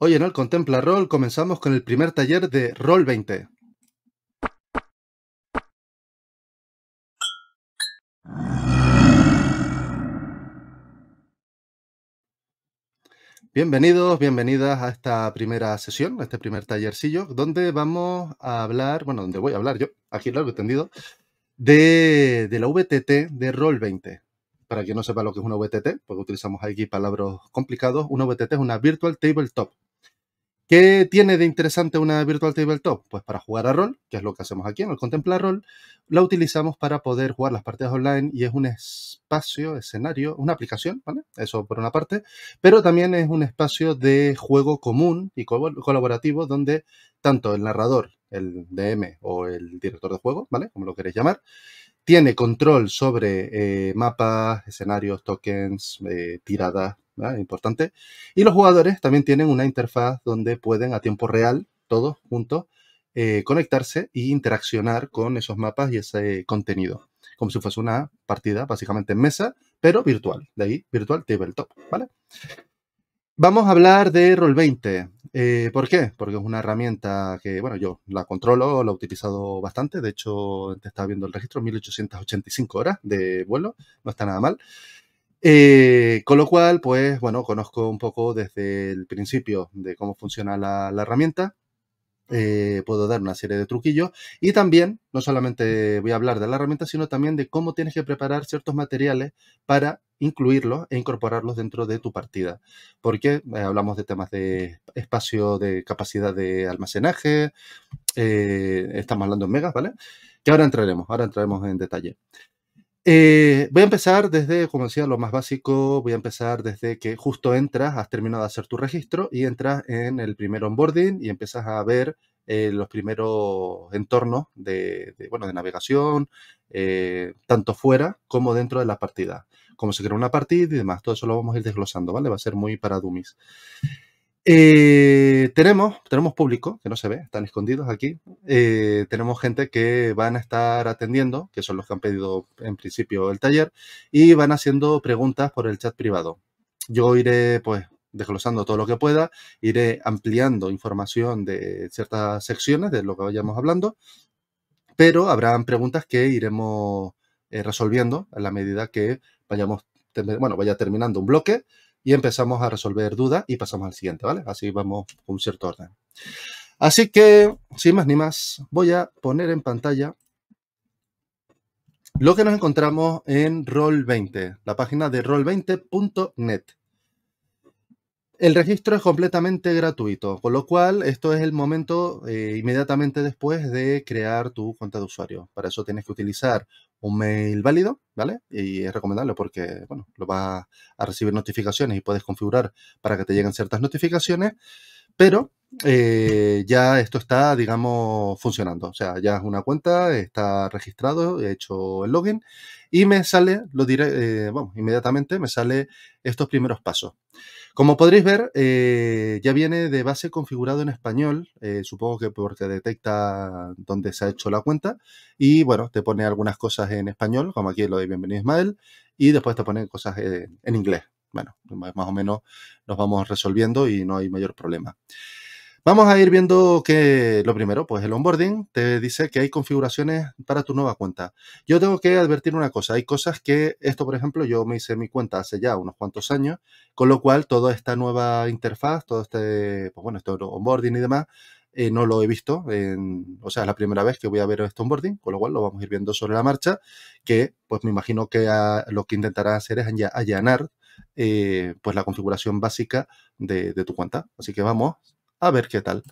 Hoy en el Contempla Roll comenzamos con el primer taller de Roll 20. Bienvenidos, bienvenidas a esta primera sesión, a este primer tallercillo, donde vamos a hablar, bueno, donde voy a hablar yo, aquí largo y tendido, de, la VTT de Roll 20 para quien no sepa lo que es una VTT, porque utilizamos aquí palabras complicadas, una VTT es una Virtual Tabletop ¿Qué tiene de interesante una Virtual Tabletop? Pues para jugar a rol, que es lo que hacemos aquí en el Contemplar Rol, la utilizamos para poder jugar las partidas online y es un espacio, escenario, una aplicación, ¿vale? Eso por una parte, pero también es un espacio de juego común y colaborativo donde tanto el narrador, el DM o el director de juego, ¿vale? Como lo queréis llamar, tiene control sobre eh, mapas, escenarios, tokens, eh, tiradas, importante. Y los jugadores también tienen una interfaz donde pueden a tiempo real, todos juntos, eh, conectarse e interaccionar con esos mapas y ese contenido, como si fuese una partida básicamente en mesa, pero virtual, de ahí virtual tabletop, ¿vale? Vamos a hablar de Roll20. Eh, ¿Por qué? Porque es una herramienta que, bueno, yo la controlo, la he utilizado bastante. De hecho, te estaba viendo el registro, 1885 horas de vuelo, no está nada mal. Eh, con lo cual, pues bueno, conozco un poco desde el principio de cómo funciona la, herramienta. Eh, puedo dar una serie de truquillos y también, no solamente voy a hablar de la herramienta, sino también de cómo tienes que preparar ciertos materiales para incluirlos e incorporarlos dentro de tu partida. Porque eh, hablamos de temas de espacio, de capacidad de almacenaje, estamos hablando en megas, ¿vale? Que ahora entraremos, ahora entraremos en detalle. Eh, voy a empezar desde, como decía, lo más básico. Voy a empezar desde que justo entras, has terminado de hacer tu registro y entras en el primer onboarding y empiezas a ver eh, los primeros entornos de, bueno, de navegación, eh, tanto fuera como dentro de la partida. Como se crea una partida y demás. Todo eso lo vamos a ir desglosando, ¿vale? Va a ser muy para dummies. Eh, tenemos, tenemos público, que no se ve, están escondidos aquí. Eh, tenemos gente que van a estar atendiendo, que son los que han pedido en principio el taller, y van haciendo preguntas por el chat privado. Yo iré, pues, desglosando todo lo que pueda, iré ampliando información de ciertas secciones de lo que vayamos hablando, pero habrán preguntas que iremos eh, resolviendo a la medida que vayamos, bueno, vaya terminando un bloque y empezamos a resolver dudas y pasamos al siguiente, ¿vale? Así vamos con cierto orden. Así que, sin más ni más, voy a poner en pantalla lo que nos encontramos en Roll20, la página de roll20.net. El registro es completamente gratuito, con lo cual esto es el momento eh, inmediatamente después de crear tu cuenta de usuario. Para eso tienes que utilizar un mail válido, ¿vale? Y es recomendable porque, bueno, lo vas a recibir notificaciones y puedes configurar para que te lleguen ciertas notificaciones, pero eh, ya esto está, digamos, funcionando. O sea, ya es una cuenta, está registrado, he hecho el login y me sale, lo diré, bueno, eh, inmediatamente me sale estos primeros pasos. Como podréis ver, eh, ya viene de base configurado en español, eh, supongo que porque detecta dónde se ha hecho la cuenta y bueno, te pone algunas cosas en español, como aquí lo de bienvenido Ismael, y después te pone cosas en, inglés. Bueno, más o menos nos vamos resolviendo y no hay mayor problema. Vamos a ir viendo que lo primero, pues el onboarding te dice que hay configuraciones para tu nueva cuenta. Yo tengo que advertir una cosa, hay cosas que, esto por ejemplo, yo me hice mi cuenta hace ya unos cuantos años, con lo cual toda esta nueva interfaz, todo este, pues bueno, onboarding y demás, eh, no lo he visto, en, o sea, es la primera vez que voy a ver este onboarding, con lo cual lo vamos a ir viendo sobre la marcha, que pues me imagino que ah, lo que intentará hacer es allanar eh, pues la configuración básica de, de, tu cuenta. Así que vamos a ver qué tal.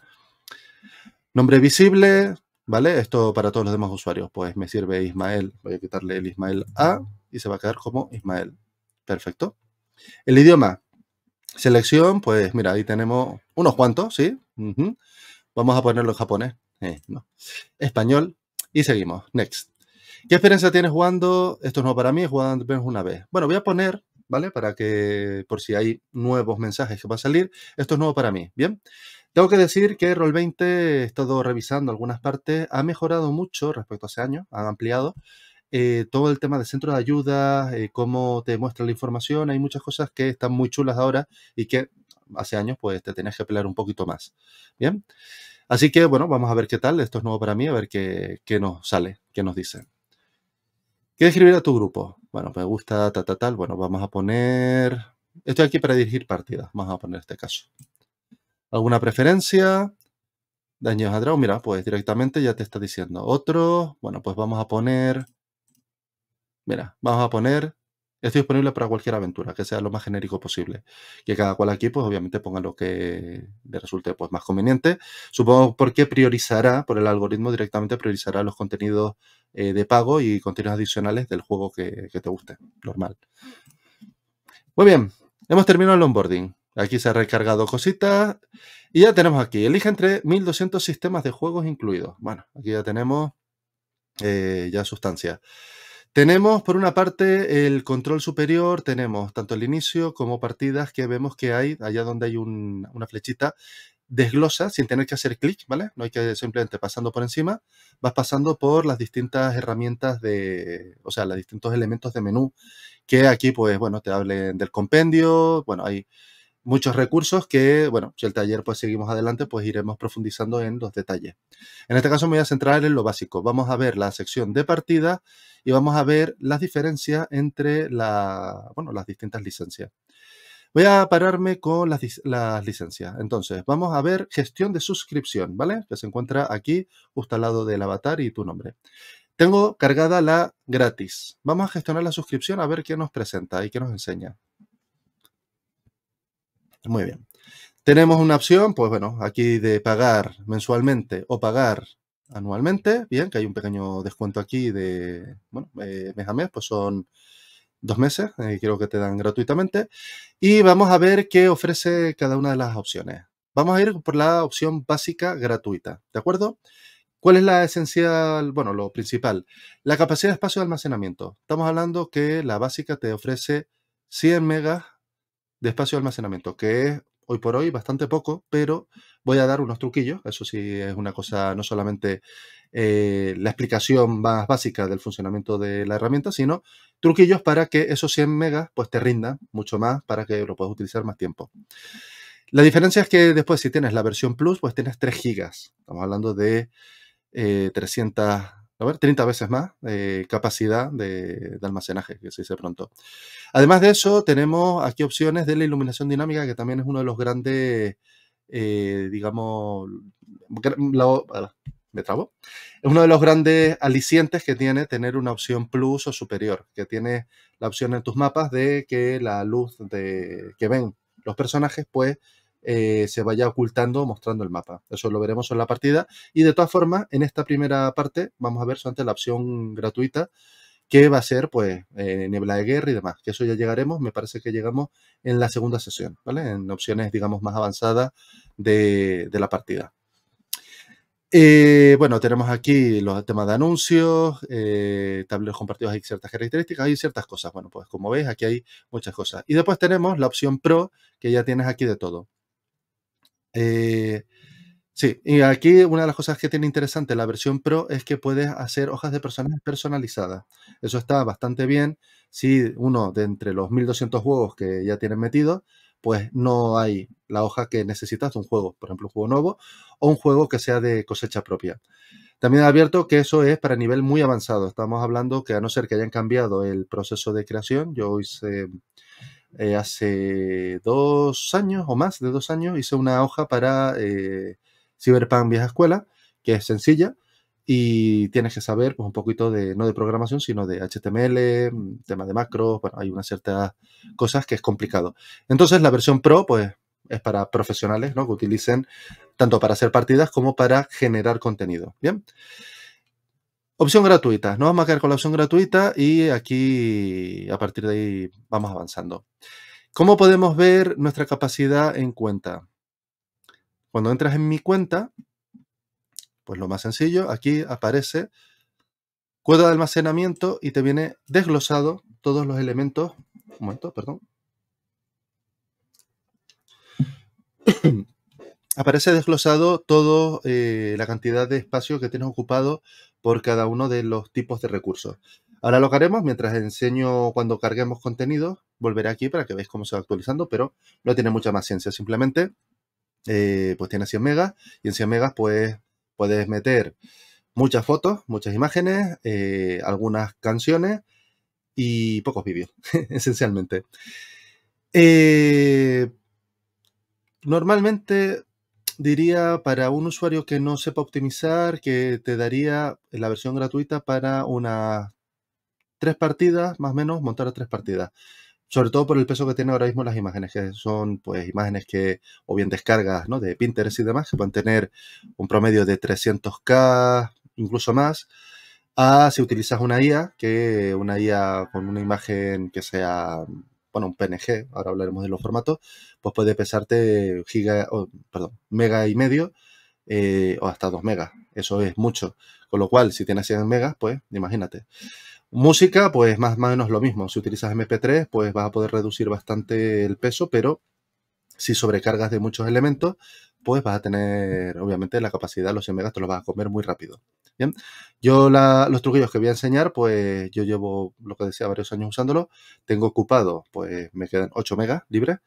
Nombre visible, ¿vale? Esto para todos los demás usuarios, pues me sirve Ismael. Voy a quitarle el Ismael A y se va a quedar como Ismael. Perfecto. El idioma, selección, pues mira, ahí tenemos unos cuantos, ¿sí? Vamos a ponerlo en japonés. Eh, Español. Y seguimos. Next. ¿Qué experiencia tienes jugando? Esto es no para mí, jugando una vez. Bueno, voy a poner ¿vale? Para que, por si hay nuevos mensajes que va a salir, esto es nuevo para mí, ¿bien? Tengo que decir que Roll20 he estado revisando algunas partes, ha mejorado mucho respecto a hace años, han ampliado eh, todo el tema de centro de ayuda, eh, cómo te muestra la información, hay muchas cosas que están muy chulas ahora y que hace años pues te tenías que pelear un poquito más, ¿bien? Así que bueno, vamos a ver qué tal, esto es nuevo para mí, a ver qué, nos sale, qué nos dice. ¿Qué escribir a tu grupo? Bueno, me gusta tal, tal, tal. Bueno, vamos a poner... Estoy aquí para dirigir partidas. Vamos a poner este caso. ¿Alguna preferencia? Daños a draw. Mira, pues directamente ya te está diciendo otro. Bueno, pues vamos a poner... Mira, vamos a poner Estoy disponible para cualquier aventura, que sea lo más genérico posible. Que cada cual aquí, pues obviamente ponga lo que le resulte pues, más conveniente. Supongo porque priorizará, por el algoritmo directamente priorizará los contenidos eh, de pago y contenidos adicionales del juego que, te guste, normal. Muy bien, hemos terminado el onboarding. Aquí se ha recargado cositas. Y ya tenemos aquí, elige entre 1200 sistemas de juegos incluidos. Bueno, aquí ya tenemos eh, ya sustancia. Tenemos, por una parte, el control superior, tenemos tanto el inicio como partidas que vemos que hay, allá donde hay una flechita, desglosa sin tener que hacer clic, ¿vale? No hay que simplemente pasando por encima, vas pasando por las distintas herramientas de, o sea, los distintos elementos de menú que aquí, pues, bueno, te hablen del compendio, bueno, hay muchos recursos que, bueno, si el taller pues seguimos adelante, pues iremos profundizando en los detalles. En este caso me voy a centrar en lo básico. Vamos a ver la sección de partida y vamos a ver las diferencias entre la, las distintas licencias. Voy a pararme con las, las licencias. Entonces, vamos a ver gestión de suscripción, ¿vale? Que se encuentra aquí, justo al lado del avatar y tu nombre. Tengo cargada la gratis. Vamos a gestionar la suscripción a ver qué nos presenta y qué nos enseña. Muy bien. Tenemos una opción, pues bueno, aquí de pagar mensualmente o pagar anualmente. Bien, que hay un pequeño descuento aquí de, bueno, eh, mes a mes, pues son dos meses, eh, creo que te dan gratuitamente. Y vamos a ver qué ofrece cada una de las opciones. Vamos a ir por la opción básica gratuita, ¿de acuerdo? ¿Cuál es la esencial, bueno, lo principal? La capacidad de espacio de almacenamiento. Estamos hablando que la básica te ofrece 100 megas de espacio de almacenamiento, que es hoy por hoy bastante poco, pero voy a dar unos truquillos. Eso sí es una cosa, no solamente eh, la explicación más básica del funcionamiento de la herramienta, sino truquillos para que esos 100 megas pues, te rindan mucho más para que lo puedas utilizar más tiempo. La diferencia es que después si tienes la versión Plus, pues tienes 3 gigas. Estamos hablando de 300 eh, 300 a ver, 30 veces más eh, capacidad de, almacenaje, que se dice pronto. Además de eso, tenemos aquí opciones de la iluminación dinámica, que también es uno de los grandes, eh, digamos, me trabo, es uno de los grandes alicientes que tiene tener una opción plus o superior, que tiene la opción en tus mapas de que la luz de, que ven los personajes, pues eh, se vaya ocultando mostrando el mapa. Eso lo veremos en la partida. Y de todas formas, en esta primera parte vamos a ver solamente la opción gratuita que va a ser pues Nebla eh, niebla de guerra y demás, que eso ya llegaremos, me parece que llegamos en la segunda sesión, ¿vale? En opciones, digamos, más avanzadas de, la partida. Eh, bueno, tenemos aquí los temas de anuncios, tableros compartidos, hay ciertas características, hay ciertas cosas. Bueno, pues como veis, aquí hay muchas cosas. Y después tenemos la opción Pro, que ya tienes aquí de todo. Eh, sí, y aquí una de las cosas que tiene interesante la versión Pro es que puedes hacer hojas de personajes personalizadas. Eso está bastante bien. Si uno de entre los 1200 juegos que ya tienen metido, pues no hay la hoja que necesitas de un juego, por ejemplo, un juego nuevo o un juego que sea de cosecha propia. También abierto que eso es para nivel muy avanzado. Estamos hablando que a no ser que hayan cambiado el proceso de creación, yo hice eh, hace dos años o más de dos años hice una hoja para eh, Cyberpunk Vieja Escuela, que es sencilla y tienes que saber pues, un poquito de, no de programación, sino de HTML, mm, temas de macros, bueno, hay unas ciertas cosas que es complicado. Entonces la versión Pro, pues es para profesionales, ¿no? Que utilicen tanto para hacer partidas como para generar contenido, ¿bien? bien Opción gratuita. Nos vamos a quedar con la opción gratuita y aquí a partir de ahí vamos avanzando. ¿Cómo podemos ver nuestra capacidad en cuenta? Cuando entras en mi cuenta, pues lo más sencillo, aquí aparece cuota de almacenamiento y te viene desglosado todos los elementos. Un momento, perdón. aparece desglosado toda eh, la cantidad de espacio que tienes ocupado por cada uno de los tipos de recursos. Ahora lo haremos mientras enseño cuando carguemos contenido, volveré aquí para que veáis cómo se va actualizando, pero no tiene mucha más ciencia, simplemente eh, pues tiene 100 megas y en 100 megas pues puedes meter muchas fotos, muchas imágenes, eh, algunas canciones y pocos vídeos, esencialmente. Eh, normalmente diría para un usuario que no sepa optimizar que te daría la versión gratuita para unas tres partidas, más o menos, montar a tres partidas. Sobre todo por el peso que tiene ahora mismo las imágenes, que son pues imágenes que, o bien descargas ¿no? de Pinterest y demás, que pueden tener un promedio de 300k, incluso más, a ah, si utilizas una IA, que una IA con una imagen que sea bueno, un PNG, ahora hablaremos de los formatos, pues puede pesarte giga, perdón, mega y medio eh, o hasta 2 megas. Eso es mucho. Con lo cual, si tienes 100 megas, pues imagínate. Música, pues más o menos lo mismo. Si utilizas MP3, pues vas a poder reducir bastante el peso, pero si sobrecargas de muchos elementos, pues vas a tener, obviamente, la capacidad, los 100 megas te los vas a comer muy rápido. ¿bien? Yo los truquillos que voy a enseñar, pues yo llevo, lo que decía, varios años usándolo. Tengo ocupado, pues me quedan 8 megas libres,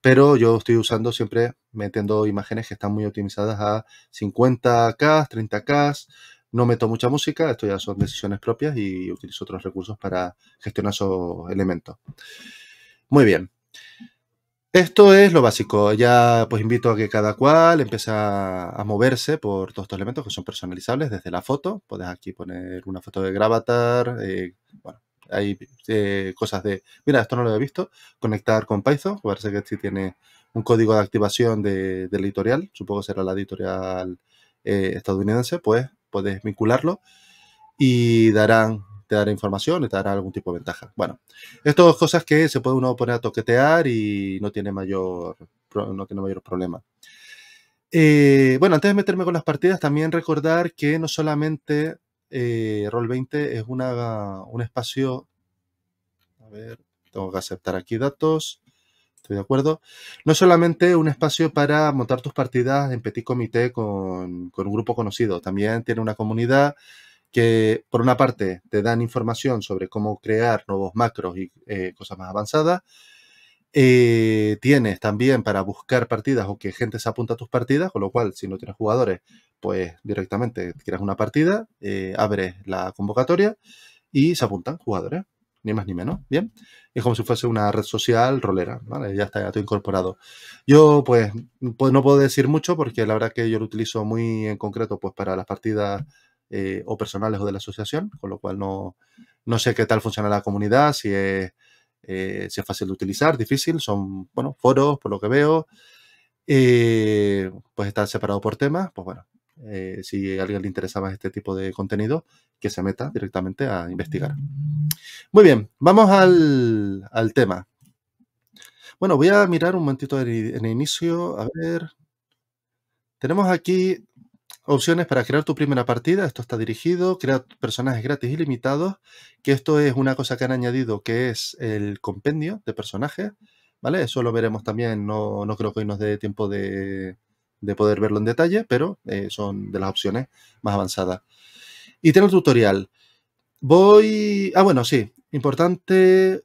pero yo estoy usando siempre metiendo imágenes que están muy optimizadas a 50K, 30K. No meto mucha música, esto ya son decisiones propias y utilizo otros recursos para gestionar esos elementos. Muy bien. Esto es lo básico. Ya pues invito a que cada cual empiece a, moverse por todos estos elementos que son personalizables desde la foto. Puedes aquí poner una foto de Gravatar. Eh, bueno, hay eh, cosas de... Mira, esto no lo he visto. Conectar con Python. Parece que si tiene un código de activación de, editorial. Supongo que será la editorial eh, estadounidense. Pues puedes vincularlo y darán te dará información y te dará algún tipo de ventaja. Bueno, esto dos cosas que se puede uno poner a toquetear y no tiene mayor, no tiene mayor problema. Eh, bueno, antes de meterme con las partidas, también recordar que no solamente eh, Roll20 es una, un espacio. A ver, tengo que aceptar aquí datos. Estoy de acuerdo. No solamente un espacio para montar tus partidas en petit comité con, con un grupo conocido, también tiene una comunidad que por una parte te dan información sobre cómo crear nuevos macros y eh, cosas más avanzadas. Eh, tienes también para buscar partidas o que gente se apunta a tus partidas, con lo cual si no tienes jugadores, pues directamente creas una partida, eh, abres la convocatoria y se apuntan jugadores, ni más ni menos, ¿bien? Es como si fuese una red social rolera, ¿vale? Ya está, ya incorporado. Yo pues, pues no puedo decir mucho porque la verdad que yo lo utilizo muy en concreto pues para las partidas eh, o personales o de la asociación, con lo cual no, sé qué tal funciona la comunidad, si es, eh, si es fácil de utilizar, difícil, son bueno, foros, por lo que veo, eh, pues está separado por temas, pues bueno, si a alguien le interesaba este tipo de contenido, que se meta directamente a investigar. Muy bien, vamos al, tema. Bueno, voy a mirar un momentito en inicio, a ver. Tenemos aquí Opciones para crear tu primera partida, esto está dirigido, crear personajes gratis y limitados, que esto es una cosa que han añadido que es el compendio de personajes, ¿vale? Eso lo veremos también, no, creo que hoy nos dé tiempo de, poder verlo en detalle, pero eh, son de las opciones más avanzadas. Y tiene un tutorial. Voy... Ah, bueno, sí, importante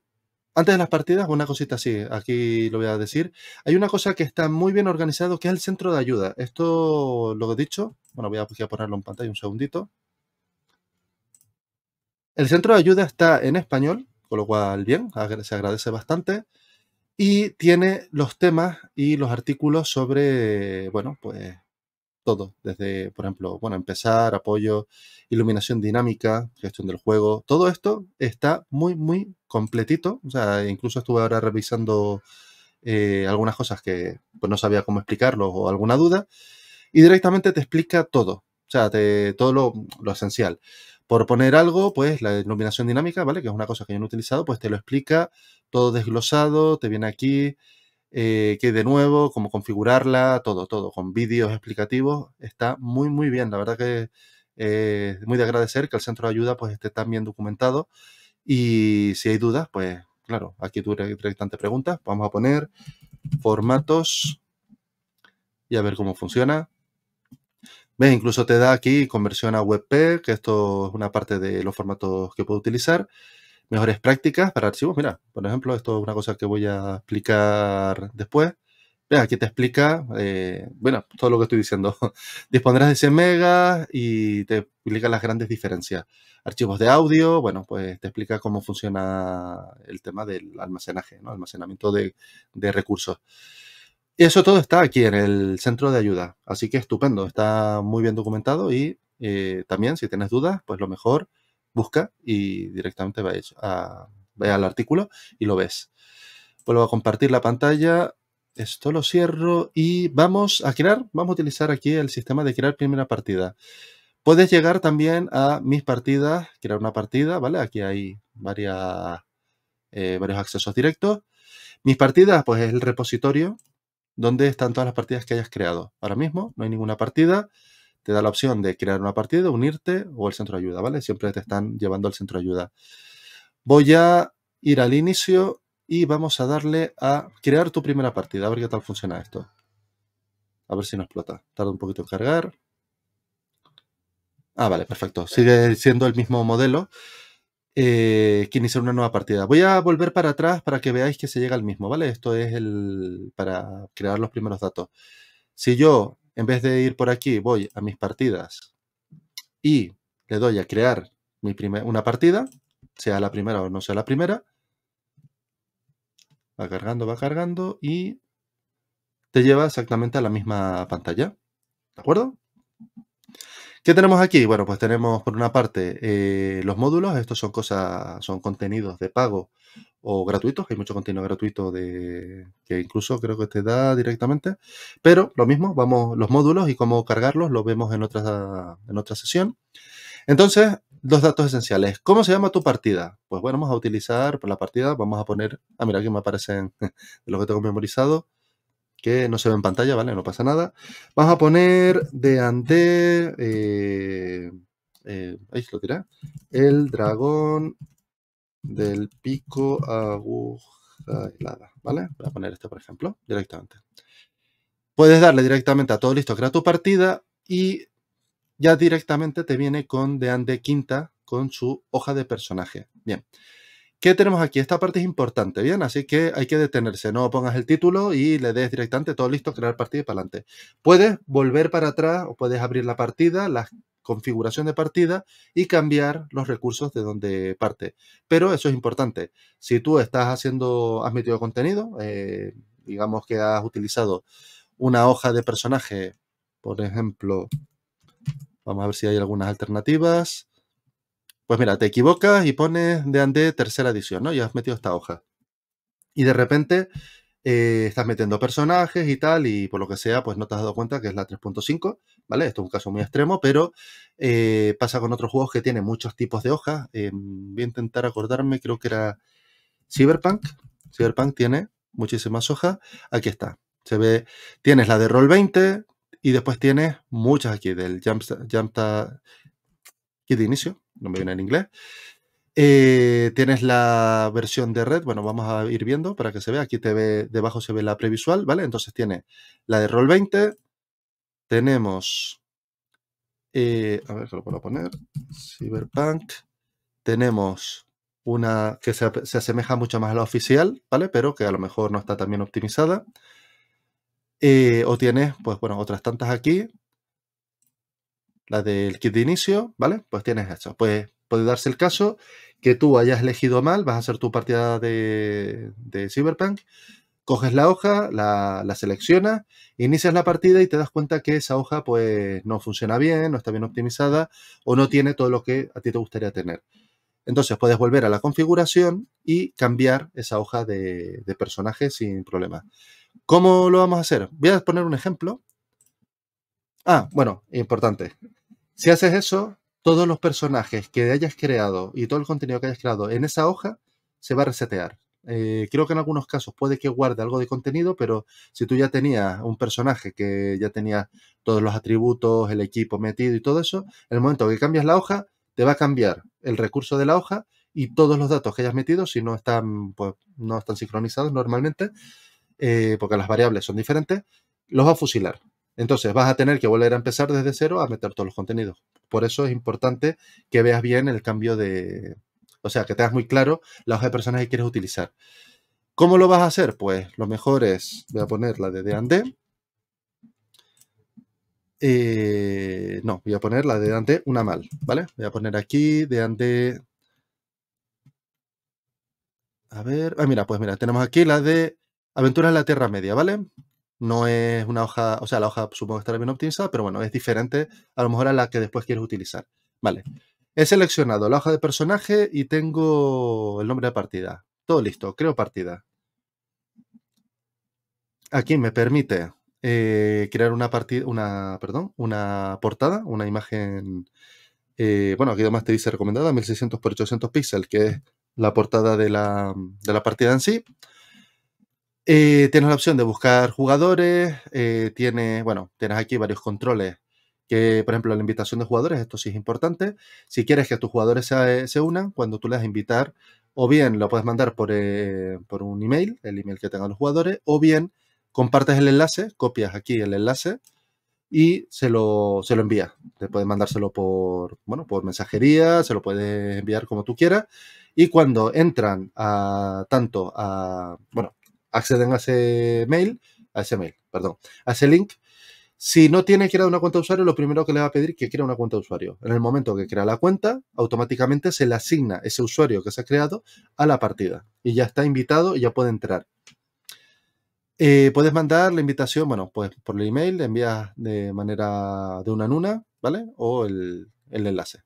antes de las partidas, una cosita así, aquí lo voy a decir. Hay una cosa que está muy bien organizado, que es el centro de ayuda. Esto lo he dicho, bueno, voy a ponerlo en pantalla un segundito. El centro de ayuda está en español, con lo cual bien, se agradece bastante. Y tiene los temas y los artículos sobre, bueno, pues todo, desde, por ejemplo, bueno, empezar, apoyo, iluminación dinámica, gestión del juego, todo esto está muy, muy completito. O sea, incluso estuve ahora revisando eh, algunas cosas que pues, no sabía cómo explicarlo o alguna duda, y directamente te explica todo, o sea, te, todo lo, lo esencial. Por poner algo, pues la iluminación dinámica, ¿vale? Que es una cosa que yo no he utilizado, pues te lo explica todo desglosado, te viene aquí, eh, que de nuevo, cómo configurarla, todo, todo, con vídeos explicativos, está muy, muy bien. La verdad que es eh, muy de agradecer que el centro de ayuda pues esté tan bien documentado y si hay dudas, pues claro, aquí tú directamente preguntas, vamos a poner formatos y a ver cómo funciona. ¿Ves? Incluso te da aquí conversión a WebP, que esto es una parte de los formatos que puedo utilizar mejores prácticas para archivos. Mira, por ejemplo, esto es una cosa que voy a explicar después. Mira, aquí te explica, eh, bueno, todo lo que estoy diciendo. Dispondrás de 100 megas y te explica las grandes diferencias. Archivos de audio, bueno, pues te explica cómo funciona el tema del almacenaje, ¿no? almacenamiento de, recursos. Y eso todo está aquí en el centro de ayuda. Así que estupendo, está muy bien documentado y eh, también si tienes dudas, pues lo mejor busca y directamente vais a, vais al artículo y lo ves. Vuelvo a compartir la pantalla. Esto lo cierro y vamos a crear, vamos a utilizar aquí el sistema de crear primera partida. Puedes llegar también a mis partidas, crear una partida, ¿vale? Aquí hay varias, eh, varios accesos directos. Mis partidas, pues es el repositorio donde están todas las partidas que hayas creado. Ahora mismo no hay ninguna partida te da la opción de crear una partida, unirte o el centro de ayuda, ¿vale? Siempre te están llevando al centro de ayuda. Voy a ir al inicio y vamos a darle a crear tu primera partida, a ver qué tal funciona esto. A ver si no explota. Tarda un poquito en cargar. Ah, vale, perfecto. Sigue siendo el mismo modelo eh, que iniciar una nueva partida. Voy a volver para atrás para que veáis que se llega al mismo, ¿vale? Esto es el para crear los primeros datos. Si yo en vez de ir por aquí, voy a mis partidas y le doy a crear mi una partida, sea la primera o no sea la primera. Va cargando, va cargando y te lleva exactamente a la misma pantalla. ¿De acuerdo? ¿Qué tenemos aquí? Bueno, pues tenemos por una parte eh, los módulos, estos son cosas, son contenidos de pago o gratuitos, hay mucho contenido gratuito de, que incluso creo que te da directamente, pero lo mismo, vamos los módulos y cómo cargarlos, lo vemos en otra, en otra sesión. Entonces, dos datos esenciales. ¿Cómo se llama tu partida? Pues bueno, vamos a utilizar por la partida, vamos a poner, ah, mira, aquí me aparecen los que tengo memorizado, que no se ve en pantalla, ¿vale? No pasa nada. Vamos a poner de ante... Eh, eh, lo dirá. El dragón del pico aguja helada, ¿vale? Voy a poner este, por ejemplo, directamente. Puedes darle directamente a todo listo, crea tu partida y ya directamente te viene con de ante quinta con su hoja de personaje. Bien. ¿Qué tenemos aquí? Esta parte es importante, ¿bien? Así que hay que detenerse. No pongas el título y le des directamente todo listo, crear partida y para adelante. Puedes volver para atrás o puedes abrir la partida, la configuración de partida y cambiar los recursos de donde parte. Pero eso es importante. Si tú estás haciendo, has metido contenido, eh, digamos que has utilizado una hoja de personaje, por ejemplo, vamos a ver si hay algunas alternativas. Pues mira, te equivocas y pones de Ande tercera edición, ¿no? Y has metido esta hoja. Y de repente eh, estás metiendo personajes y tal, y por lo que sea, pues no te has dado cuenta que es la 3.5, ¿vale? Esto es un caso muy extremo, pero eh, pasa con otros juegos que tienen muchos tipos de hojas. Eh, voy a intentar acordarme, creo que era Cyberpunk. Cyberpunk tiene muchísimas hojas. Aquí está. Se ve, tienes la de Roll 20 y después tienes muchas aquí del Jump, Aquí de inicio, no me viene en inglés. Eh, tienes la versión de red, bueno, vamos a ir viendo para que se vea. Aquí te ve, debajo se ve la previsual, ¿vale? Entonces tiene la de Roll 20, tenemos. Eh, a ver, se lo puedo poner. Cyberpunk. Tenemos una que se, asemeja mucho más a la oficial, ¿vale? Pero que a lo mejor no está tan bien optimizada. Eh, o tienes, pues bueno, otras tantas aquí la del kit de inicio, ¿vale? Pues tienes hecho. Pues puede darse el caso que tú hayas elegido mal, vas a hacer tu partida de, Cyberpunk, coges la hoja, la, seleccionas, inicias la partida y te das cuenta que esa hoja pues no funciona bien, no está bien optimizada o no tiene todo lo que a ti te gustaría tener. Entonces puedes volver a la configuración y cambiar esa hoja de, de personaje sin problema. ¿Cómo lo vamos a hacer? Voy a poner un ejemplo Ah, bueno, importante. Si haces eso, todos los personajes que hayas creado y todo el contenido que hayas creado en esa hoja se va a resetear. Eh, creo que en algunos casos puede que guarde algo de contenido, pero si tú ya tenías un personaje que ya tenía todos los atributos, el equipo metido y todo eso, en el momento que cambias la hoja, te va a cambiar el recurso de la hoja y todos los datos que hayas metido, si no están, pues, no están sincronizados normalmente, eh, porque las variables son diferentes, los va a fusilar. Entonces vas a tener que volver a empezar desde cero a meter todos los contenidos. Por eso es importante que veas bien el cambio de, o sea, que tengas muy claro la hoja de personas que quieres utilizar. ¿Cómo lo vas a hacer? Pues lo mejor es, voy a poner la de Deandé. Eh, no, voy a poner la de deandé una mal, ¿vale? Voy a poner aquí de A ver, ah, mira, pues mira, tenemos aquí la de Aventuras en la Tierra Media, ¿vale? no es una hoja, o sea, la hoja supongo que estará bien optimizada, pero bueno, es diferente a lo mejor a la que después quieres utilizar. Vale, he seleccionado la hoja de personaje y tengo el nombre de partida. Todo listo, creo partida. Aquí me permite eh, crear una partida, una, perdón, una portada, una imagen, eh, bueno, aquí además te dice recomendada, 1600 por 800 píxeles, que es la portada de la, de la partida en sí. Eh, tienes la opción de buscar jugadores, eh, tienes, bueno, tienes aquí varios controles, que por ejemplo la invitación de jugadores, esto sí es importante. Si quieres que tus jugadores se, unan, cuando tú le das invitar, o bien lo puedes mandar eh, por, un email, el email que tengan los jugadores, o bien compartes el enlace, copias aquí el enlace y se lo, se lo envías. Te puedes mandárselo por, bueno, por mensajería, se lo puedes enviar como tú quieras. Y cuando entran a tanto a, bueno, acceden a ese mail, a ese mail, perdón, a ese link. Si no tiene creado una cuenta de usuario, lo primero que le va a pedir es que crea una cuenta de usuario. En el momento que crea la cuenta, automáticamente se le asigna ese usuario que se ha creado a la partida y ya está invitado y ya puede entrar. Eh, puedes mandar la invitación, bueno, pues por el email, le envías de manera de una en una, ¿vale? O el, el enlace.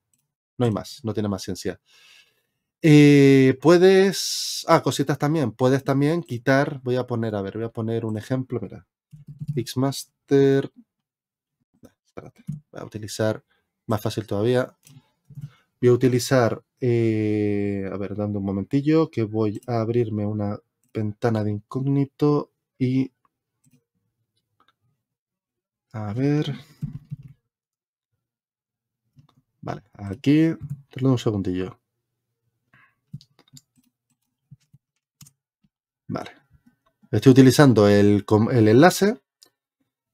No hay más, no tiene más ciencia. Eh, puedes, ah, cositas también, puedes también quitar, voy a poner, a ver, voy a poner un ejemplo, mira, Xmaster, ah, espérate, voy a utilizar, más fácil todavía, voy a utilizar, eh, a ver, dando un momentillo, que voy a abrirme una ventana de incógnito y, a ver, vale, aquí, perdón un segundillo. Vale. Estoy utilizando el, enlace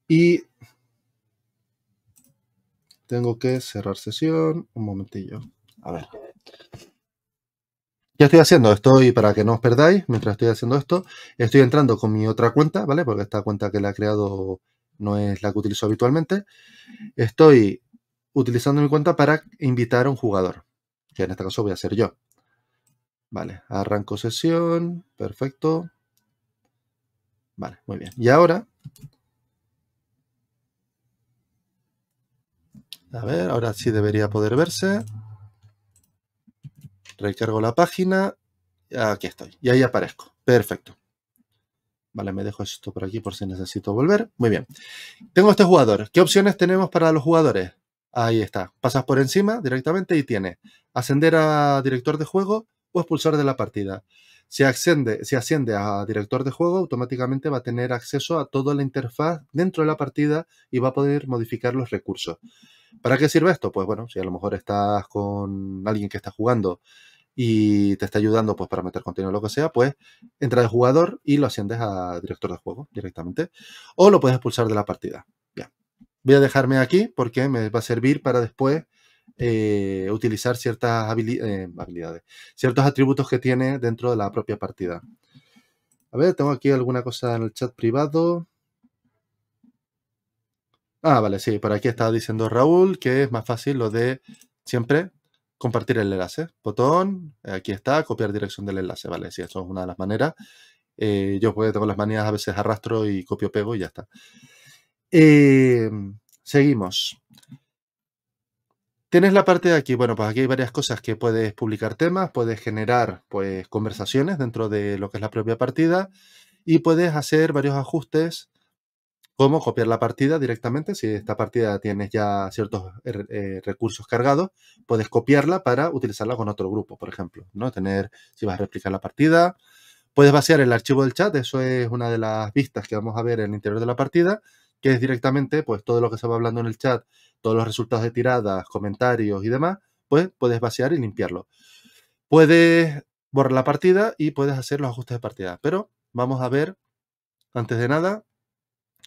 y tengo que cerrar sesión. Un momentillo. A ver. ¿Qué estoy haciendo, estoy, para que no os perdáis, mientras estoy haciendo esto, estoy entrando con mi otra cuenta, ¿vale? Porque esta cuenta que la he creado no es la que utilizo habitualmente. Estoy utilizando mi cuenta para invitar a un jugador, que en este caso voy a ser yo. Vale, arranco sesión, perfecto. Vale, muy bien. Y ahora, a ver, ahora sí debería poder verse. Recargo la página, aquí estoy, y ahí aparezco. Perfecto. Vale, me dejo esto por aquí por si necesito volver. Muy bien. Tengo este jugador. ¿Qué opciones tenemos para los jugadores? Ahí está. Pasas por encima directamente y tiene ascender a director de juego, o expulsar de la partida. Si asciende, a director de juego, automáticamente va a tener acceso a toda la interfaz dentro de la partida y va a poder modificar los recursos. ¿Para qué sirve esto? Pues bueno, si a lo mejor estás con alguien que está jugando y te está ayudando pues para meter contenido o lo que sea, pues entra el jugador y lo asciendes a director de juego directamente. O lo puedes expulsar de la partida. Bien. Voy a dejarme aquí porque me va a servir para después eh, utilizar ciertas eh, habilidades, ciertos atributos que tiene dentro de la propia partida. A ver, tengo aquí alguna cosa en el chat privado. Ah, vale, sí, por aquí está diciendo Raúl que es más fácil lo de siempre compartir el enlace. Botón, aquí está, copiar dirección del enlace, vale, sí, eso es una de las maneras. Eh, yo pues tengo las manías, a veces arrastro y copio, pego y ya está. seguimos. Tienes la parte de aquí, bueno, pues aquí hay varias cosas que puedes publicar temas, puedes generar pues conversaciones dentro de lo que es la propia partida y puedes hacer varios ajustes como copiar la partida directamente, si esta partida tienes ya ciertos eh, eh, recursos cargados, puedes copiarla para utilizarla con otro grupo, por ejemplo, ¿no? Tener, si vas a replicar la partida, puedes vaciar el archivo del chat, eso es una de las vistas que vamos a ver en el interior de la partida, que es directamente pues todo lo que se va hablando en el chat todos los resultados de tiradas, comentarios y demás, pues puedes vaciar y limpiarlo. Puedes borrar la partida y puedes hacer los ajustes de partida. Pero vamos a ver, antes de nada,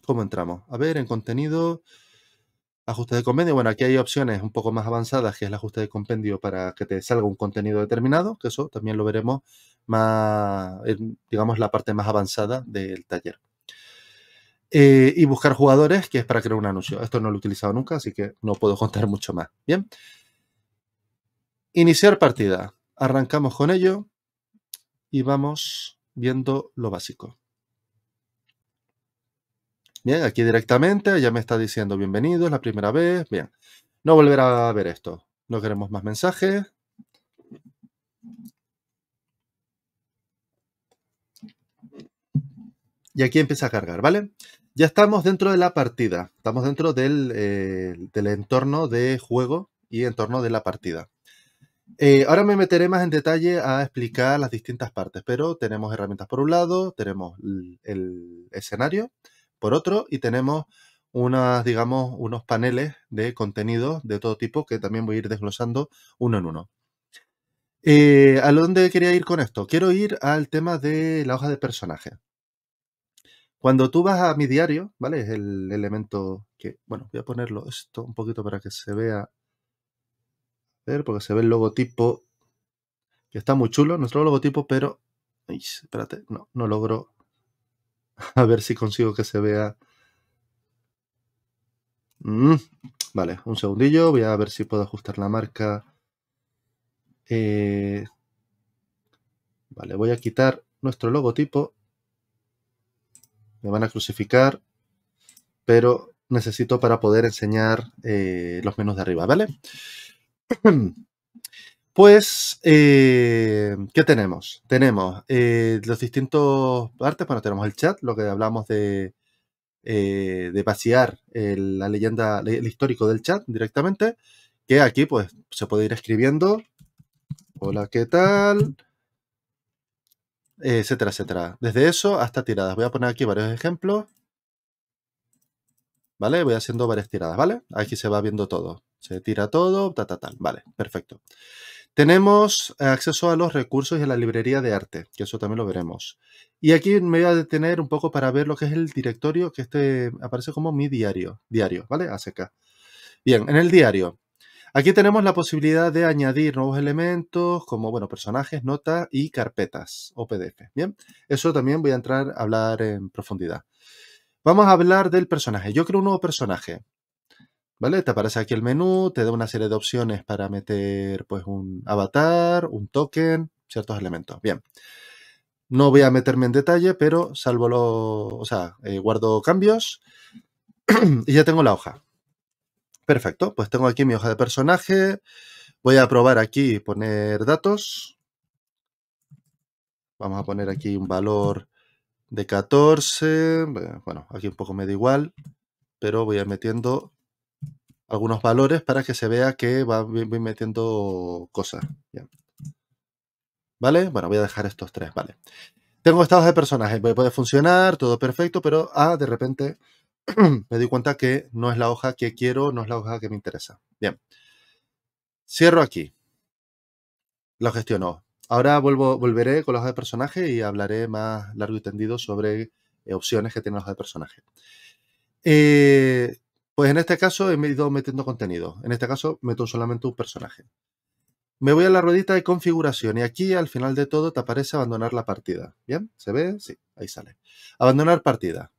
cómo entramos. A ver, en contenido, ajustes de compendio. Bueno, aquí hay opciones un poco más avanzadas, que es el ajuste de compendio para que te salga un contenido determinado, que eso también lo veremos más, en, digamos, la parte más avanzada del taller. Eh, y buscar jugadores, que es para crear un anuncio. Esto no lo he utilizado nunca, así que no puedo contar mucho más. Bien. Iniciar partida. Arrancamos con ello y vamos viendo lo básico. Bien, aquí directamente ya me está diciendo bienvenido, es la primera vez. Bien, no volver a ver esto. No queremos más mensajes. Y aquí empieza a cargar, ¿vale? Ya estamos dentro de la partida, estamos dentro del, eh, entorno de juego y entorno de la partida. Eh, ahora me meteré más en detalle a explicar las distintas partes, pero tenemos herramientas por un lado, tenemos el, escenario por otro y tenemos unas, digamos, unos paneles de contenido de todo tipo que también voy a ir desglosando uno en uno. Eh, ¿A dónde quería ir con esto? Quiero ir al tema de la hoja de personaje. Cuando tú vas a mi diario, ¿vale? Es el elemento que, bueno, voy a ponerlo esto un poquito para que se vea, a ver, porque se ve el logotipo, que está muy chulo, nuestro logotipo, pero, Ay, espérate, no, no logro, a ver si consigo que se vea. Mm, vale, un segundillo, voy a ver si puedo ajustar la marca. Eh, vale, voy a quitar nuestro logotipo me van a crucificar, pero necesito para poder enseñar eh, los menús de arriba, ¿vale? Pues, eh, ¿qué tenemos? Tenemos eh, los distintos partes, bueno, tenemos el chat, lo que hablamos de, de vaciar la leyenda, el histórico del chat directamente, que aquí pues se puede ir escribiendo, hola, ¿qué tal? Eh, etcétera, etcétera. Desde eso hasta tiradas. Voy a poner aquí varios ejemplos. ¿Vale? Voy haciendo varias tiradas, ¿vale? Aquí se va viendo todo. Se tira todo, ta, tal. Vale, perfecto. Tenemos acceso a los recursos y a la librería de arte, que eso también lo veremos. Y aquí me voy a detener un poco para ver lo que es el directorio, que este aparece como mi diario, diario, ¿vale? hace acá. Bien, en el diario Aquí tenemos la posibilidad de añadir nuevos elementos como, bueno, personajes, notas y carpetas o PDF. Bien, eso también voy a entrar a hablar en profundidad. Vamos a hablar del personaje. Yo creo un nuevo personaje. ¿Vale? Te aparece aquí el menú, te da una serie de opciones para meter pues un avatar, un token, ciertos elementos. Bien. No voy a meterme en detalle, pero salvo los, o sea, eh, guardo cambios y ya tengo la hoja. Perfecto, pues tengo aquí mi hoja de personaje. Voy a probar aquí poner datos. Vamos a poner aquí un valor de 14. Eh, bueno, aquí un poco me da igual, pero voy a ir metiendo algunos valores para que se vea que va, voy metiendo cosas. ¿Vale? Bueno, voy a dejar estos tres, ¿vale? Tengo estados de personaje, puede funcionar, todo perfecto, pero ah, de repente me di cuenta que no es la hoja que quiero, no es la hoja que me interesa. Bien. Cierro aquí. Lo gestiono. Ahora vuelvo, volveré con la hoja de personaje y hablaré más largo y tendido sobre eh, opciones que tiene la hoja de personaje. Eh, pues en este caso he ido metiendo contenido. En este caso meto solamente un personaje. Me voy a la ruedita de configuración y aquí al final de todo te aparece abandonar la partida. ¿Bien? ¿Se ve? Sí, ahí sale. Abandonar partida.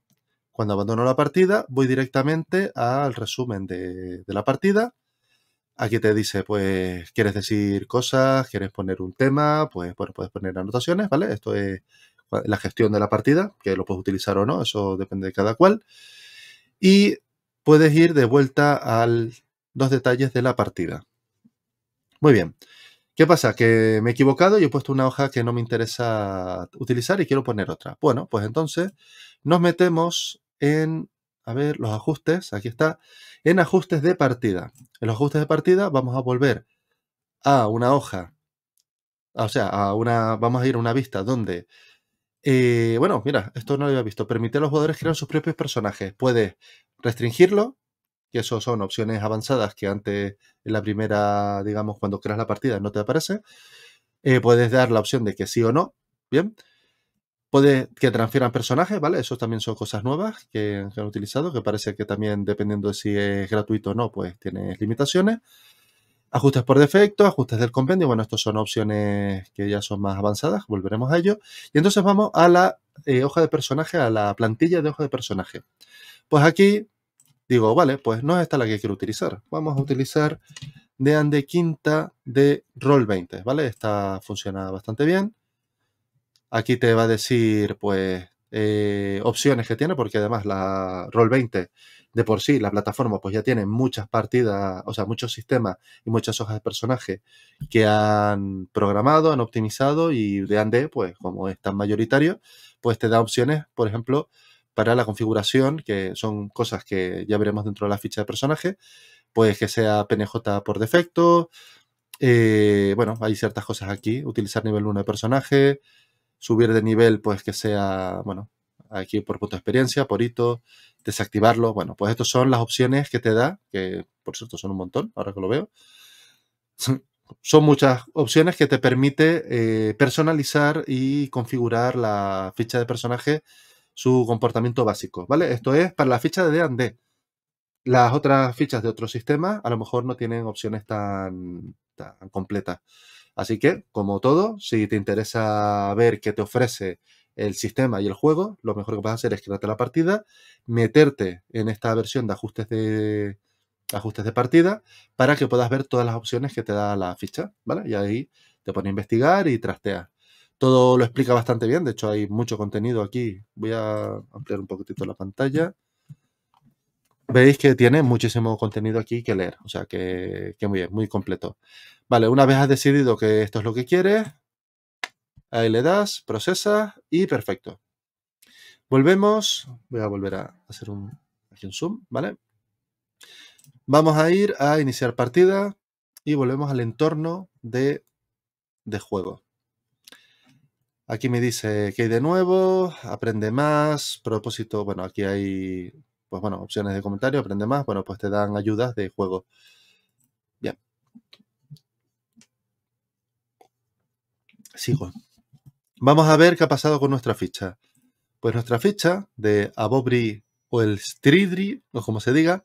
Cuando abandono la partida, voy directamente al resumen de, la partida. Aquí te dice, pues, quieres decir cosas, quieres poner un tema, pues, bueno, puedes poner anotaciones, ¿vale? Esto es la gestión de la partida, que lo puedes utilizar o no, eso depende de cada cual. Y puedes ir de vuelta a los detalles de la partida. Muy bien. ¿Qué pasa? Que me he equivocado y he puesto una hoja que no me interesa utilizar y quiero poner otra. Bueno, pues entonces nos metemos en, a ver, los ajustes, aquí está, en ajustes de partida. En los ajustes de partida vamos a volver a una hoja, o sea, a una, vamos a ir a una vista donde, eh, bueno, mira, esto no lo había visto, permite a los jugadores crear sus propios personajes. Puedes restringirlo, que eso son opciones avanzadas que antes en la primera, digamos, cuando creas la partida no te aparece. Eh, puedes dar la opción de que sí o no, bien. Puede que transfieran personajes, ¿vale? Eso también son cosas nuevas que, han utilizado, que parece que también dependiendo de si es gratuito o no, pues tiene limitaciones. Ajustes por defecto, ajustes del compendio, bueno, estos son opciones que ya son más avanzadas, volveremos a ello. Y entonces vamos a la eh, hoja de personaje, a la plantilla de hoja de personaje. Pues aquí digo, vale, pues no es esta la que quiero utilizar. Vamos a utilizar de Ande Quinta de Roll20, ¿vale? Esta funciona bastante bien. Aquí te va a decir, pues, eh, opciones que tiene, porque además la Roll20 de por sí, la plataforma, pues ya tiene muchas partidas, o sea, muchos sistemas y muchas hojas de personaje que han programado, han optimizado y de ande, pues como es tan mayoritario, pues te da opciones, por ejemplo, para la configuración, que son cosas que ya veremos dentro de la ficha de personaje, pues que sea PNJ por defecto, eh, bueno, hay ciertas cosas aquí, utilizar nivel 1 de personaje, subir de nivel, pues que sea, bueno, aquí por punto de experiencia, por hito, desactivarlo. Bueno, pues estas son las opciones que te da, que por cierto son un montón, ahora que lo veo. Son muchas opciones que te permite eh, personalizar y configurar la ficha de personaje, su comportamiento básico, ¿vale? Esto es para la ficha de D&D. Las otras fichas de otro sistema, a lo mejor no tienen opciones tan, tan completas. Así que, como todo, si te interesa ver qué te ofrece el sistema y el juego, lo mejor que vas a hacer es crearte la partida, meterte en esta versión de ajustes de ajustes de partida para que puedas ver todas las opciones que te da la ficha, Y ahí te pone a investigar y trastear. Todo lo explica bastante bien, de hecho hay mucho contenido aquí. Voy a ampliar un poquitito la pantalla. Veis que tiene muchísimo contenido aquí que leer, o sea que muy bien, muy completo. Vale, una vez has decidido que esto es lo que quieres, ahí le das, procesas y perfecto. Volvemos, voy a volver a hacer un, zoom, ¿vale? Vamos a ir a iniciar partida y volvemos al entorno de, juego. Aquí me dice que hay de nuevo, aprende más, propósito, bueno, aquí hay, pues bueno, opciones de comentario, aprende más, bueno, pues te dan ayudas de juego. sigo. Vamos a ver qué ha pasado con nuestra ficha. Pues nuestra ficha de Abobri o el Stridri, o como se diga,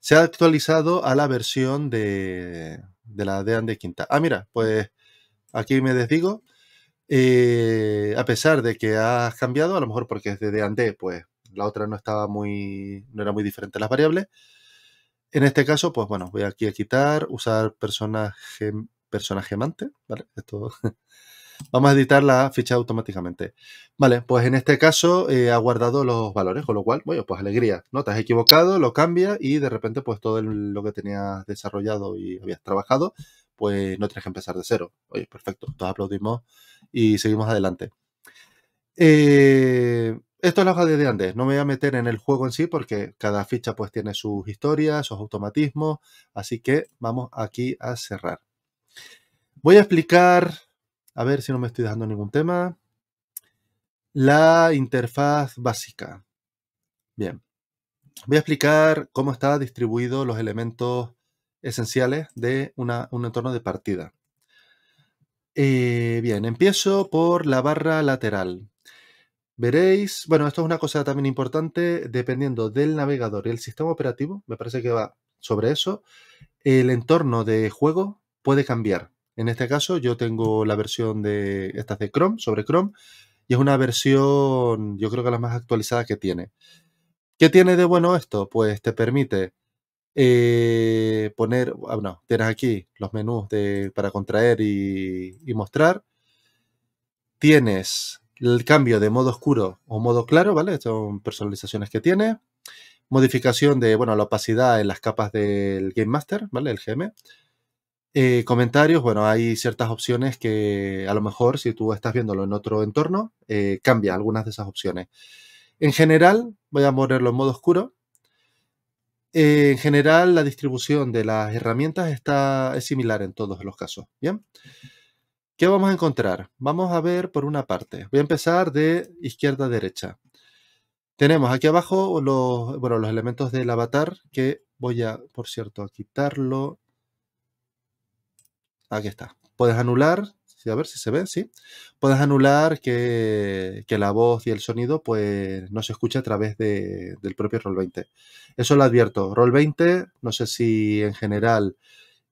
se ha actualizado a la versión de, de la de de Quinta. Ah, mira, pues aquí me desdigo. Eh, a pesar de que has cambiado, a lo mejor porque es de ande, pues la otra no estaba muy, no era muy diferente las variables. En este caso, pues bueno, voy aquí a quitar, usar personaje, personaje amante, ¿vale? Esto Vamos a editar la ficha automáticamente. Vale, pues en este caso eh, ha guardado los valores, con lo cual, bueno, pues alegría, ¿no? Te has equivocado, lo cambia y de repente pues todo lo que tenías desarrollado y habías trabajado, pues no tienes que empezar de cero. Oye, perfecto, todos aplaudimos y seguimos adelante. Eh, esto es la hoja de Andes. No me voy a meter en el juego en sí porque cada ficha pues tiene sus historias, sus automatismos. Así que vamos aquí a cerrar. Voy a explicar a ver si no me estoy dejando ningún tema. La interfaz básica. Bien. Voy a explicar cómo están distribuidos los elementos esenciales de un entorno de partida. Eh, bien, empiezo por la barra lateral. Veréis, bueno, esto es una cosa también importante, dependiendo del navegador y el sistema operativo, me parece que va sobre eso, el entorno de juego puede cambiar. En este caso yo tengo la versión de, esta de Chrome, sobre Chrome, y es una versión, yo creo que la más actualizada que tiene. ¿Qué tiene de bueno esto? Pues te permite eh, poner, bueno, ah, tienes aquí los menús para contraer y, y mostrar. Tienes el cambio de modo oscuro o modo claro, ¿vale? Son personalizaciones que tiene. Modificación de, bueno, la opacidad en las capas del Game Master, ¿vale? El GM. Eh, comentarios, bueno, hay ciertas opciones que a lo mejor si tú estás viéndolo en otro entorno, eh, cambia algunas de esas opciones. En general, voy a ponerlo en modo oscuro. Eh, en general, la distribución de las herramientas está, es similar en todos los casos. ¿Bien? ¿Qué vamos a encontrar? Vamos a ver por una parte. Voy a empezar de izquierda a derecha. Tenemos aquí abajo los, los elementos del avatar que voy a, por cierto, a quitarlo Aquí está. Puedes anular, a ver si se ve, sí. Puedes anular que, la voz y el sonido pues no se escuche a través del propio Roll20. Eso lo advierto. Roll20, no sé si en general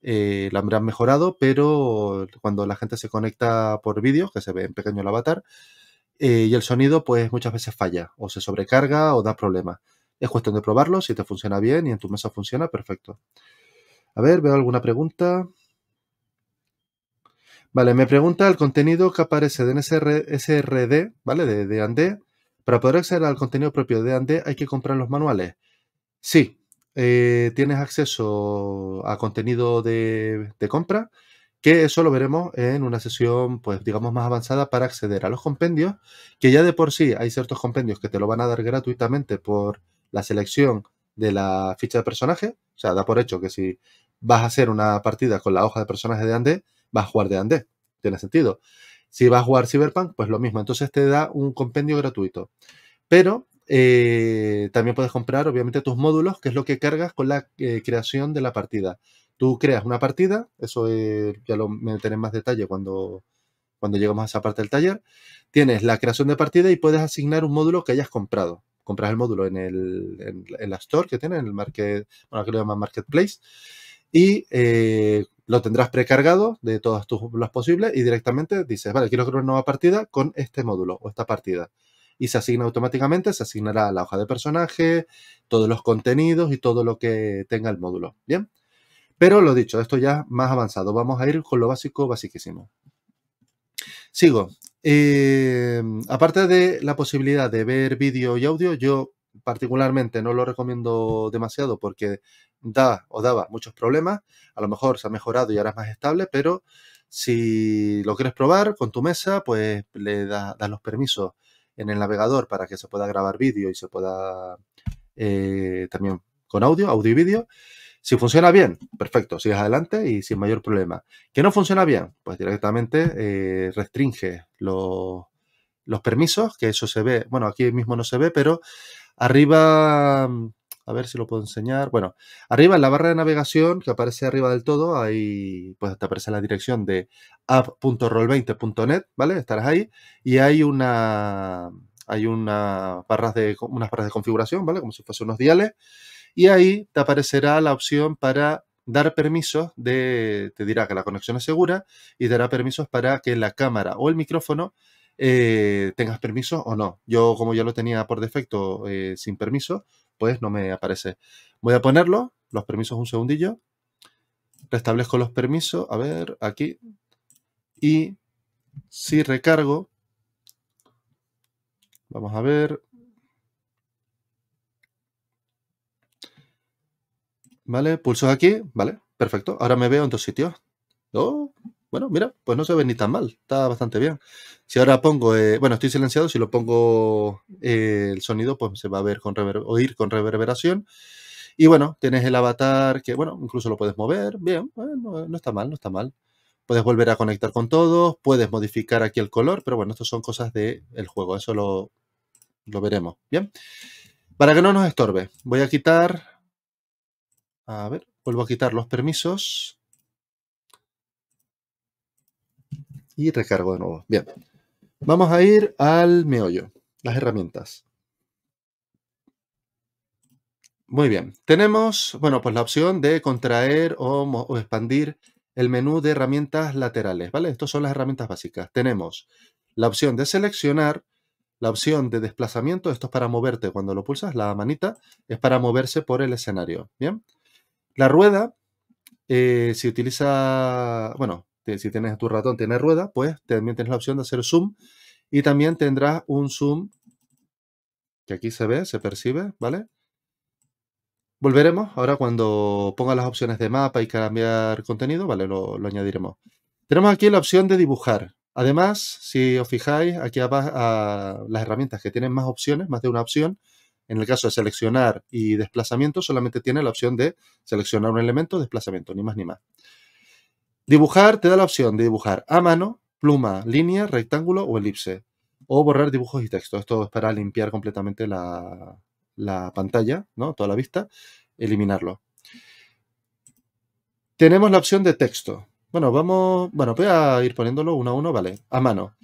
eh, la habrán mejorado, pero cuando la gente se conecta por vídeo, que se ve en pequeño el avatar, eh, y el sonido pues muchas veces falla, o se sobrecarga o da problemas. Es cuestión de probarlo, si te funciona bien y en tu mesa funciona, perfecto. A ver, veo alguna pregunta. Vale, me pregunta el contenido que aparece en SRD, ¿vale? De, Ande. Para poder acceder al contenido propio de Ande hay que comprar los manuales. Sí, eh, tienes acceso a contenido de, de, compra, que eso lo veremos en una sesión, pues digamos, más avanzada para acceder a los compendios, que ya de por sí hay ciertos compendios que te lo van a dar gratuitamente por la selección de la ficha de personaje. O sea, da por hecho que si vas a hacer una partida con la hoja de personaje de Ande, vas a jugar de Andé. Tiene sentido. Si vas a jugar Cyberpunk, pues lo mismo. Entonces te da un compendio gratuito. Pero eh, también puedes comprar, obviamente, tus módulos, que es lo que cargas con la eh, creación de la partida. Tú creas una partida, eso eh, ya lo meteré en más detalle cuando, cuando a esa parte del taller. Tienes la creación de partida y puedes asignar un módulo que hayas comprado. Compras el módulo en, el, la store que tiene, en el market, bueno, que lo llaman marketplace y eh, lo tendrás precargado de todas tus posibles y directamente dices, vale, quiero crear una nueva partida con este módulo o esta partida. Y se asigna automáticamente, se asignará la hoja de personaje, todos los contenidos y todo lo que tenga el módulo. Bien. Pero lo dicho, esto ya más avanzado. Vamos a ir con lo básico, basiquísimo. Sigo. Eh, aparte de la posibilidad de ver vídeo y audio, yo particularmente no lo recomiendo demasiado porque da o daba muchos problemas. A lo mejor se ha mejorado y ahora es más estable, pero si lo quieres probar con tu mesa, pues le das los permisos en el navegador para que se pueda grabar vídeo y se pueda eh, también con audio, audio y vídeo. Si funciona bien, perfecto, sigues adelante y sin mayor problema. ¿Que no funciona bien? Pues directamente eh, restringe los, los permisos, que eso se ve, bueno, aquí mismo no se ve, pero Arriba, mm, a ver si lo puedo enseñar. Bueno, arriba en la barra de navegación que aparece arriba del todo, ahí pues te aparece la dirección de app.roll20.net, ¿vale? Estarás ahí y hay una hay una barras de unas barras de configuración, ¿vale? Como si fuese unos diales y ahí te aparecerá la opción para dar permisos de te dirá que la conexión es segura y te dará permisos para que la cámara o el micrófono eh, tengas permiso o no. Yo como ya lo tenía por defecto eh, sin permiso, pues no me aparece. Voy a ponerlo, los permisos un segundillo. Restablezco los permisos, a ver, aquí. Y si recargo, vamos a ver. Vale, pulso aquí, vale, perfecto. Ahora me veo en dos sitios. Bueno, mira, pues no se ve ni tan mal, está bastante bien. Si ahora pongo, eh, bueno, estoy silenciado, si lo pongo eh, el sonido, pues se va a ver con oír con reverberación. Y bueno, tienes el avatar que, bueno, incluso lo puedes mover, bien, eh, no está mal, no está mal. Puedes volver a conectar con todos, puedes modificar aquí el color, pero bueno, estas son cosas del el juego, eso lo, lo veremos, ¿bien? Para que no nos estorbe, voy a quitar, a ver, vuelvo a quitar los permisos Y recargo de nuevo. Bien. Vamos a ir al meollo, las herramientas. Muy bien. Tenemos, bueno, pues la opción de contraer o, expandir el menú de herramientas laterales, ¿vale? Estas son las herramientas básicas. Tenemos la opción de seleccionar, la opción de desplazamiento, esto es para moverte cuando lo pulsas, la manita, es para moverse por el escenario, ¿bien? La rueda, eh, se si utiliza, bueno, si tienes tu ratón, tiene rueda, pues también tienes la opción de hacer zoom y también tendrás un zoom que aquí se ve, se percibe, ¿vale? Volveremos ahora cuando ponga las opciones de mapa y cambiar contenido, ¿vale? Lo, añadiremos. Tenemos aquí la opción de dibujar. Además, si os fijáis, aquí abajo a ah, las herramientas que tienen más opciones, más de una opción, en el caso de seleccionar y desplazamiento, solamente tiene la opción de seleccionar un elemento, desplazamiento, ni más ni más. Dibujar te da la opción de dibujar a mano, pluma, línea, rectángulo o elipse. O borrar dibujos y texto. Esto es para limpiar completamente la, la pantalla, ¿no? Toda la vista, eliminarlo. Tenemos la opción de texto. Bueno, vamos, bueno, voy a ir poniéndolo uno a uno, vale, a mano.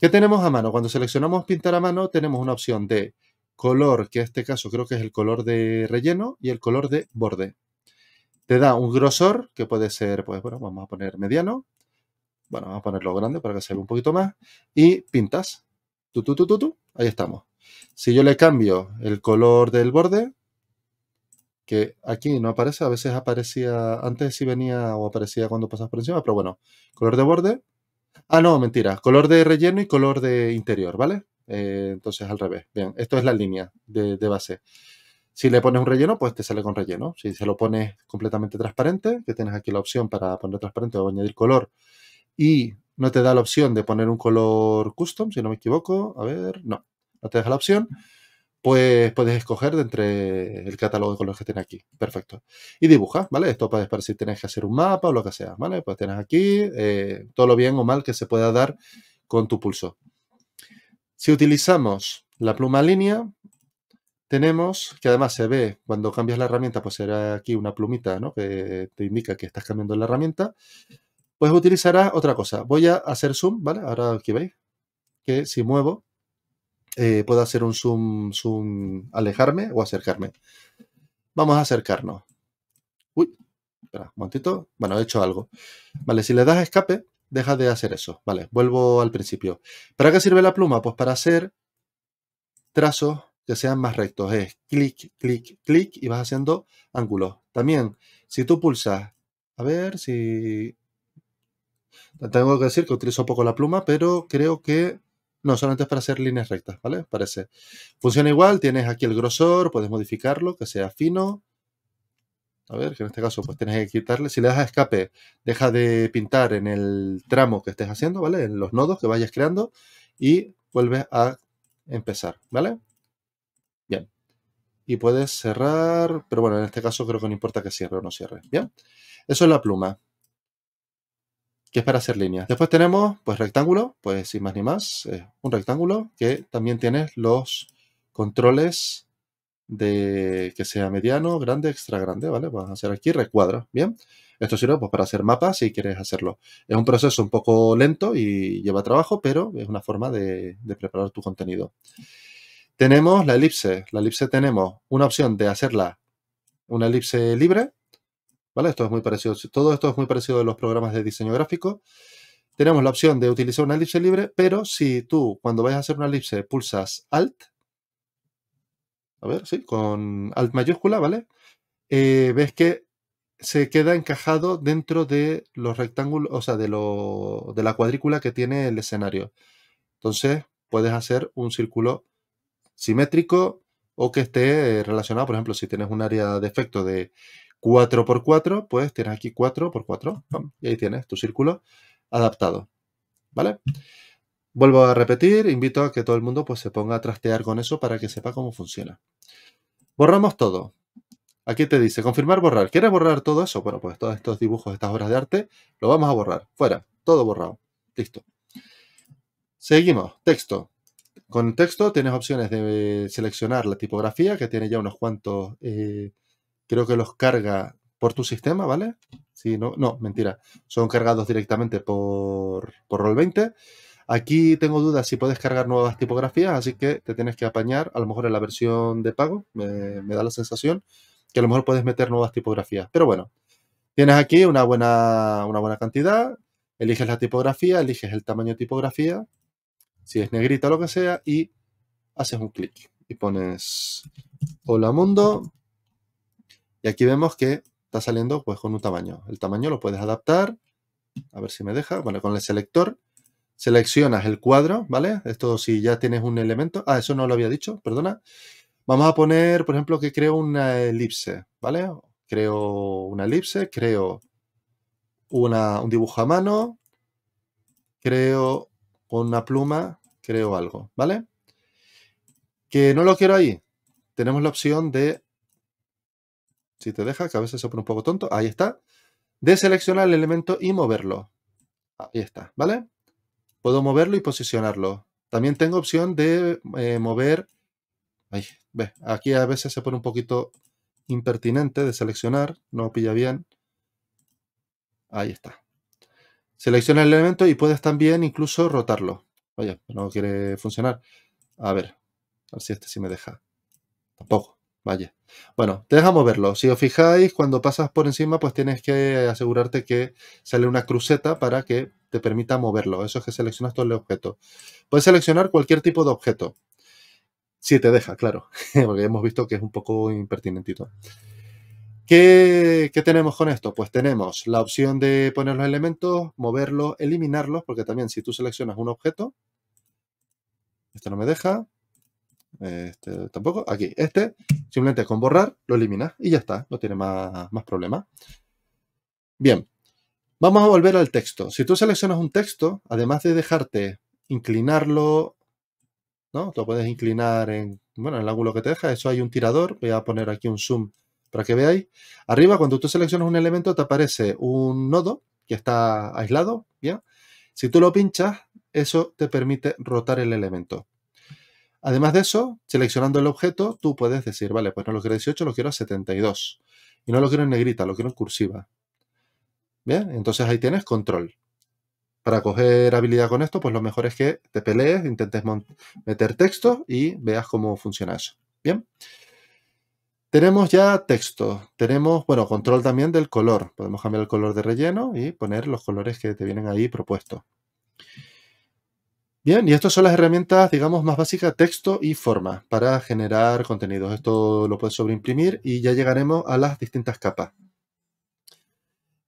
¿Qué tenemos a mano? Cuando seleccionamos pintar a mano, tenemos una opción de color, que en este caso creo que es el color de relleno, y el color de borde. Te da un grosor que puede ser, pues bueno, vamos a poner mediano. Bueno, vamos a ponerlo grande para que se vea un poquito más. Y pintas. Tú, tú, tú, tú, Ahí estamos. Si yo le cambio el color del borde, que aquí no aparece, a veces aparecía, antes si venía o aparecía cuando pasas por encima, pero bueno, color de borde. Ah, no, mentira, color de relleno y color de interior, ¿vale? Eh, entonces al revés. Bien, esto es la línea de base. Si le pones un relleno, pues te sale con relleno. Si se lo pones completamente transparente, que tienes aquí la opción para poner transparente o añadir color, y no te da la opción de poner un color custom, si no me equivoco, a ver, no, no te deja la opción, pues puedes escoger de entre el catálogo de colores que tiene aquí. Perfecto. Y dibuja, ¿vale? Esto puede para si tienes que hacer un mapa o lo que sea, ¿vale? Pues tienes aquí eh, todo lo bien o mal que se pueda dar con tu pulso. Si utilizamos la pluma línea, tenemos, que además se ve cuando cambias la herramienta, pues será aquí una plumita ¿no? que te indica que estás cambiando la herramienta. Pues utilizará otra cosa. Voy a hacer zoom, ¿vale? Ahora aquí veis que si muevo, eh, puedo hacer un zoom, zoom, alejarme o acercarme. Vamos a acercarnos. Uy, espera, un momentito. Bueno, he hecho algo. Vale, si le das escape, deja de hacer eso. Vale, vuelvo al principio. ¿Para qué sirve la pluma? Pues para hacer trazos que sean más rectos. Es clic, clic, clic y vas haciendo ángulos. También, si tú pulsas, a ver si... Tengo que decir que utilizo poco la pluma, pero creo que... No, solamente es para hacer líneas rectas, ¿vale? Parece. Funciona igual, tienes aquí el grosor, puedes modificarlo, que sea fino. A ver, que en este caso pues tienes que quitarle. Si le das escape, deja de pintar en el tramo que estés haciendo, ¿vale? En los nodos que vayas creando y vuelves a empezar, ¿vale? y puedes cerrar, pero bueno, en este caso creo que no importa que cierre o no cierre, ¿bien? Eso es la pluma, que es para hacer líneas. Después tenemos, pues, rectángulo, pues, sin más ni más, eh, un rectángulo que también tienes los controles de que sea mediano, grande, extra grande, ¿vale? Vamos a hacer aquí recuadro ¿bien? Esto sirve pues, para hacer mapas si quieres hacerlo. Es un proceso un poco lento y lleva trabajo, pero es una forma de preparar tu contenido. Tenemos la elipse. La elipse tenemos una opción de hacerla una elipse libre. ¿Vale? Esto es muy parecido. Todo esto es muy parecido a los programas de diseño gráfico. Tenemos la opción de utilizar una elipse libre, pero si tú cuando vayas a hacer una elipse pulsas Alt, a ver, sí, con Alt mayúscula, ¿vale? Eh, ves que se queda encajado dentro de los rectángulos, o sea, de, de la cuadrícula que tiene el escenario. Entonces, puedes hacer un círculo simétrico o que esté eh, relacionado, por ejemplo, si tienes un área de efecto de 4x4, pues tienes aquí 4x4, 4 y ahí tienes tu círculo adaptado, ¿vale? Vuelvo a repetir, invito a que todo el mundo pues, se ponga a trastear con eso para que sepa cómo funciona. Borramos todo. Aquí te dice, confirmar, borrar. ¿Quieres borrar todo eso? Bueno, pues todos estos dibujos, estas obras de arte, lo vamos a borrar. Fuera, todo borrado. Listo. Seguimos, texto. Con texto tienes opciones de seleccionar la tipografía, que tiene ya unos cuantos, eh, creo que los carga por tu sistema, ¿vale? Sí, no, no, mentira. Son cargados directamente por, por Roll20. Aquí tengo dudas si puedes cargar nuevas tipografías, así que te tienes que apañar, a lo mejor en la versión de pago, me, da la sensación que a lo mejor puedes meter nuevas tipografías. Pero bueno, tienes aquí una buena, una buena cantidad, eliges la tipografía, eliges el tamaño de tipografía, si es negrita o lo que sea, y haces un clic y pones hola mundo. Y aquí vemos que está saliendo pues con un tamaño. El tamaño lo puedes adaptar. A ver si me deja. Bueno, con el selector seleccionas el cuadro, ¿vale? Esto si ya tienes un elemento. Ah, eso no lo había dicho, perdona. Vamos a poner, por ejemplo, que creo una elipse, ¿vale? Creo una elipse, creo un dibujo a mano, creo con una pluma creo algo, ¿vale? Que no lo quiero ahí. Tenemos la opción de, si te deja, que a veces se pone un poco tonto, ahí está, de seleccionar el elemento y moverlo. Ahí está, ¿vale? Puedo moverlo y posicionarlo. También tengo opción de eh, mover, ahí, ve, aquí a veces se pone un poquito impertinente de seleccionar, no pilla bien. Ahí está. Selecciona el elemento y puedes también incluso rotarlo. Vaya, no quiere funcionar. A ver, a ver si este sí me deja. Tampoco, vaya. Bueno, te deja moverlo. Si os fijáis, cuando pasas por encima, pues tienes que asegurarte que sale una cruceta para que te permita moverlo. Eso es que seleccionas todo el objeto. Puedes seleccionar cualquier tipo de objeto. Si te deja, claro, porque hemos visto que es un poco impertinentito. ¿Qué, tenemos con esto? Pues tenemos la opción de poner los elementos, moverlos, eliminarlos, porque también si tú seleccionas un objeto, este no me deja, este tampoco, aquí, este, simplemente con borrar lo eliminas y ya está, no tiene más, más problema. Bien, vamos a volver al texto. Si tú seleccionas un texto, además de dejarte inclinarlo, ¿no? Lo puedes inclinar en, bueno, en el ángulo que te deja, eso hay un tirador, voy a poner aquí un zoom para que veáis, arriba cuando tú seleccionas un elemento te aparece un nodo que está aislado, ¿bien? Si tú lo pinchas, eso te permite rotar el elemento. Además de eso, seleccionando el objeto, tú puedes decir, vale, pues no lo quiero 18, lo quiero a 72. Y no lo quiero en negrita, lo quiero en cursiva. ¿Bien? Entonces ahí tienes control. Para coger habilidad con esto, pues lo mejor es que te pelees, intentes meter texto y veas cómo funciona eso. ¿Bien? Tenemos ya texto, tenemos, bueno, control también del color. Podemos cambiar el color de relleno y poner los colores que te vienen ahí propuestos. Bien, y estas son las herramientas, digamos, más básicas, texto y forma, para generar contenidos. Esto lo puedes sobreimprimir y ya llegaremos a las distintas capas.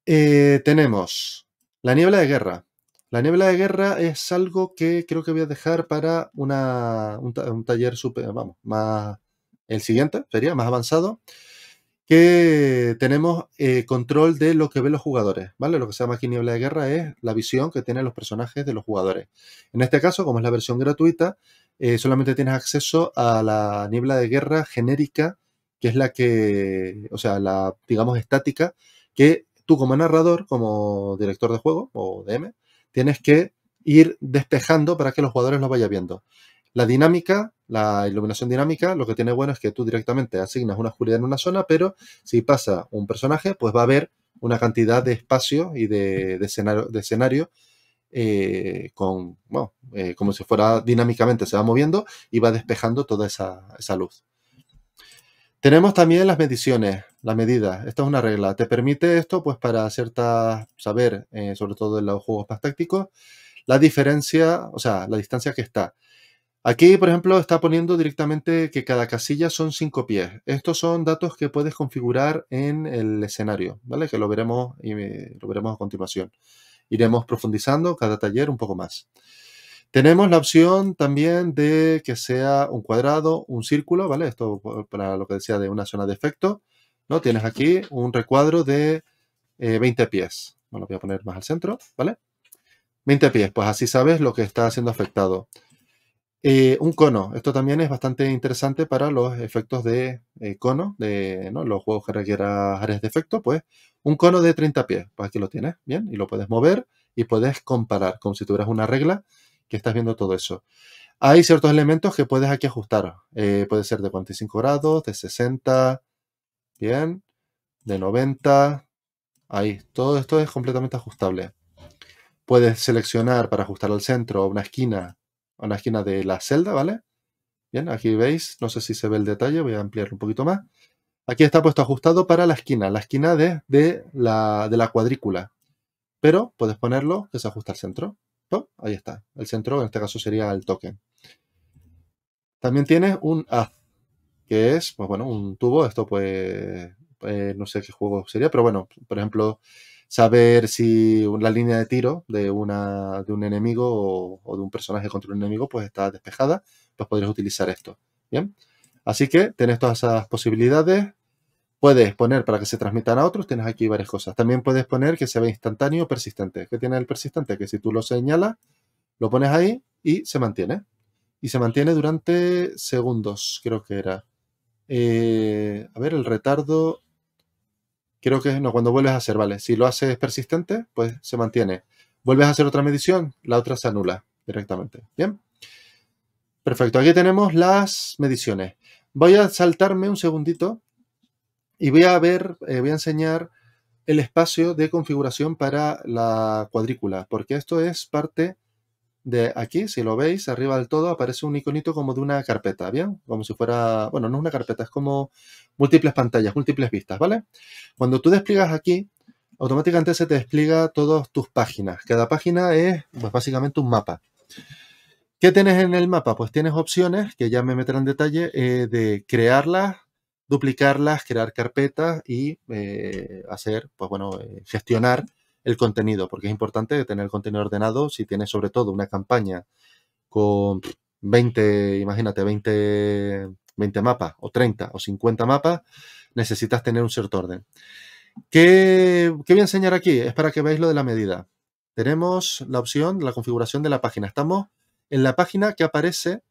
Eh, tenemos la niebla de guerra. La niebla de guerra es algo que creo que voy a dejar para un, taller super, vamos, más el siguiente sería más avanzado, que tenemos eh, control de lo que ven los jugadores, ¿vale? Lo que se llama aquí niebla de guerra es la visión que tienen los personajes de los jugadores. En este caso, como es la versión gratuita, eh, solamente tienes acceso a la niebla de guerra genérica, que es la que, o sea, la, digamos, estática, que tú como narrador, como director de juego o DM, tienes que ir despejando para que los jugadores lo vayan viendo. La dinámica la iluminación dinámica lo que tiene bueno es que tú directamente asignas una oscuridad en una zona, pero si pasa un personaje, pues va a haber una cantidad de espacio y de, escenario, de escenario eh, con, bueno, eh, como si fuera dinámicamente, se va moviendo y va despejando toda esa, esa luz. Tenemos también las mediciones, las medidas. Esta es una regla. Te permite esto, pues, para saber, eh, sobre todo en los juegos más tácticos, la diferencia, o sea, la distancia que está Aquí, por ejemplo, está poniendo directamente que cada casilla son 5 pies. Estos son datos que puedes configurar en el escenario, ¿vale? Que lo veremos y lo veremos a continuación. Iremos profundizando cada taller un poco más. Tenemos la opción también de que sea un cuadrado, un círculo, ¿vale? Esto para lo que decía de una zona de efecto, ¿no? Tienes aquí un recuadro de 20 eh, pies. Bueno, lo voy a poner más al centro, ¿vale? 20 pies, pues así sabes lo que está siendo afectado. Eh, un cono. Esto también es bastante interesante para los efectos de eh, cono, de los juegos que requieran áreas de efecto. Pues un cono de 30 pies. Pues aquí lo tienes, bien, y lo puedes mover y puedes comparar, como si tuvieras una regla que estás viendo todo eso. Hay ciertos elementos que puedes aquí ajustar. Eh, puede ser de 45 grados, de 60, bien, de 90. Ahí, todo esto es completamente ajustable. Puedes seleccionar para ajustar al centro una esquina la esquina de la celda, ¿vale? Bien, aquí veis, no sé si se ve el detalle, voy a ampliarlo un poquito más. Aquí está puesto ajustado para la esquina, la esquina de, la, cuadrícula. Pero puedes ponerlo que se ajusta al centro. Ahí está. El centro en este caso sería el token. También tiene un haz, que es, pues bueno, un tubo. Esto pues, eh, no sé qué juego sería, pero bueno, por ejemplo, saber si la línea de tiro de, una, de un enemigo o, de un personaje contra un enemigo pues está despejada, pues podrías utilizar esto. Bien, así que tienes todas esas posibilidades. Puedes poner para que se transmitan a otros, tienes aquí varias cosas. También puedes poner que se ve instantáneo o persistente. ¿Qué tiene el persistente? Que si tú lo señalas, lo pones ahí y se mantiene. Y se mantiene durante segundos, creo que era. Eh, a ver, el retardo Creo que no, cuando vuelves a hacer, vale. Si lo haces persistente, pues se mantiene. Vuelves a hacer otra medición, la otra se anula directamente. Bien. Perfecto, aquí tenemos las mediciones. Voy a saltarme un segundito y voy a ver, eh, voy a enseñar el espacio de configuración para la cuadrícula, porque esto es parte de aquí, si lo veis, arriba del todo aparece un iconito como de una carpeta, ¿bien? Como si fuera, bueno, no es una carpeta, es como múltiples pantallas, múltiples vistas, ¿vale? Cuando tú despliegas aquí, automáticamente se te despliega todas tus páginas. Cada página es, pues básicamente un mapa. ¿Qué tienes en el mapa? Pues tienes opciones, que ya me meterán en detalle, eh, de crearlas, duplicarlas, crear carpetas y eh, hacer, pues bueno, eh, gestionar el contenido, porque es importante tener el contenido ordenado. Si tienes sobre todo una campaña con 20, imagínate, 20, 20 mapas o 30 o 50 mapas, necesitas tener un cierto orden. ¿Qué, ¿Qué voy a enseñar aquí? Es para que veáis lo de la medida. Tenemos la opción, la configuración de la página. Estamos en la página que aparece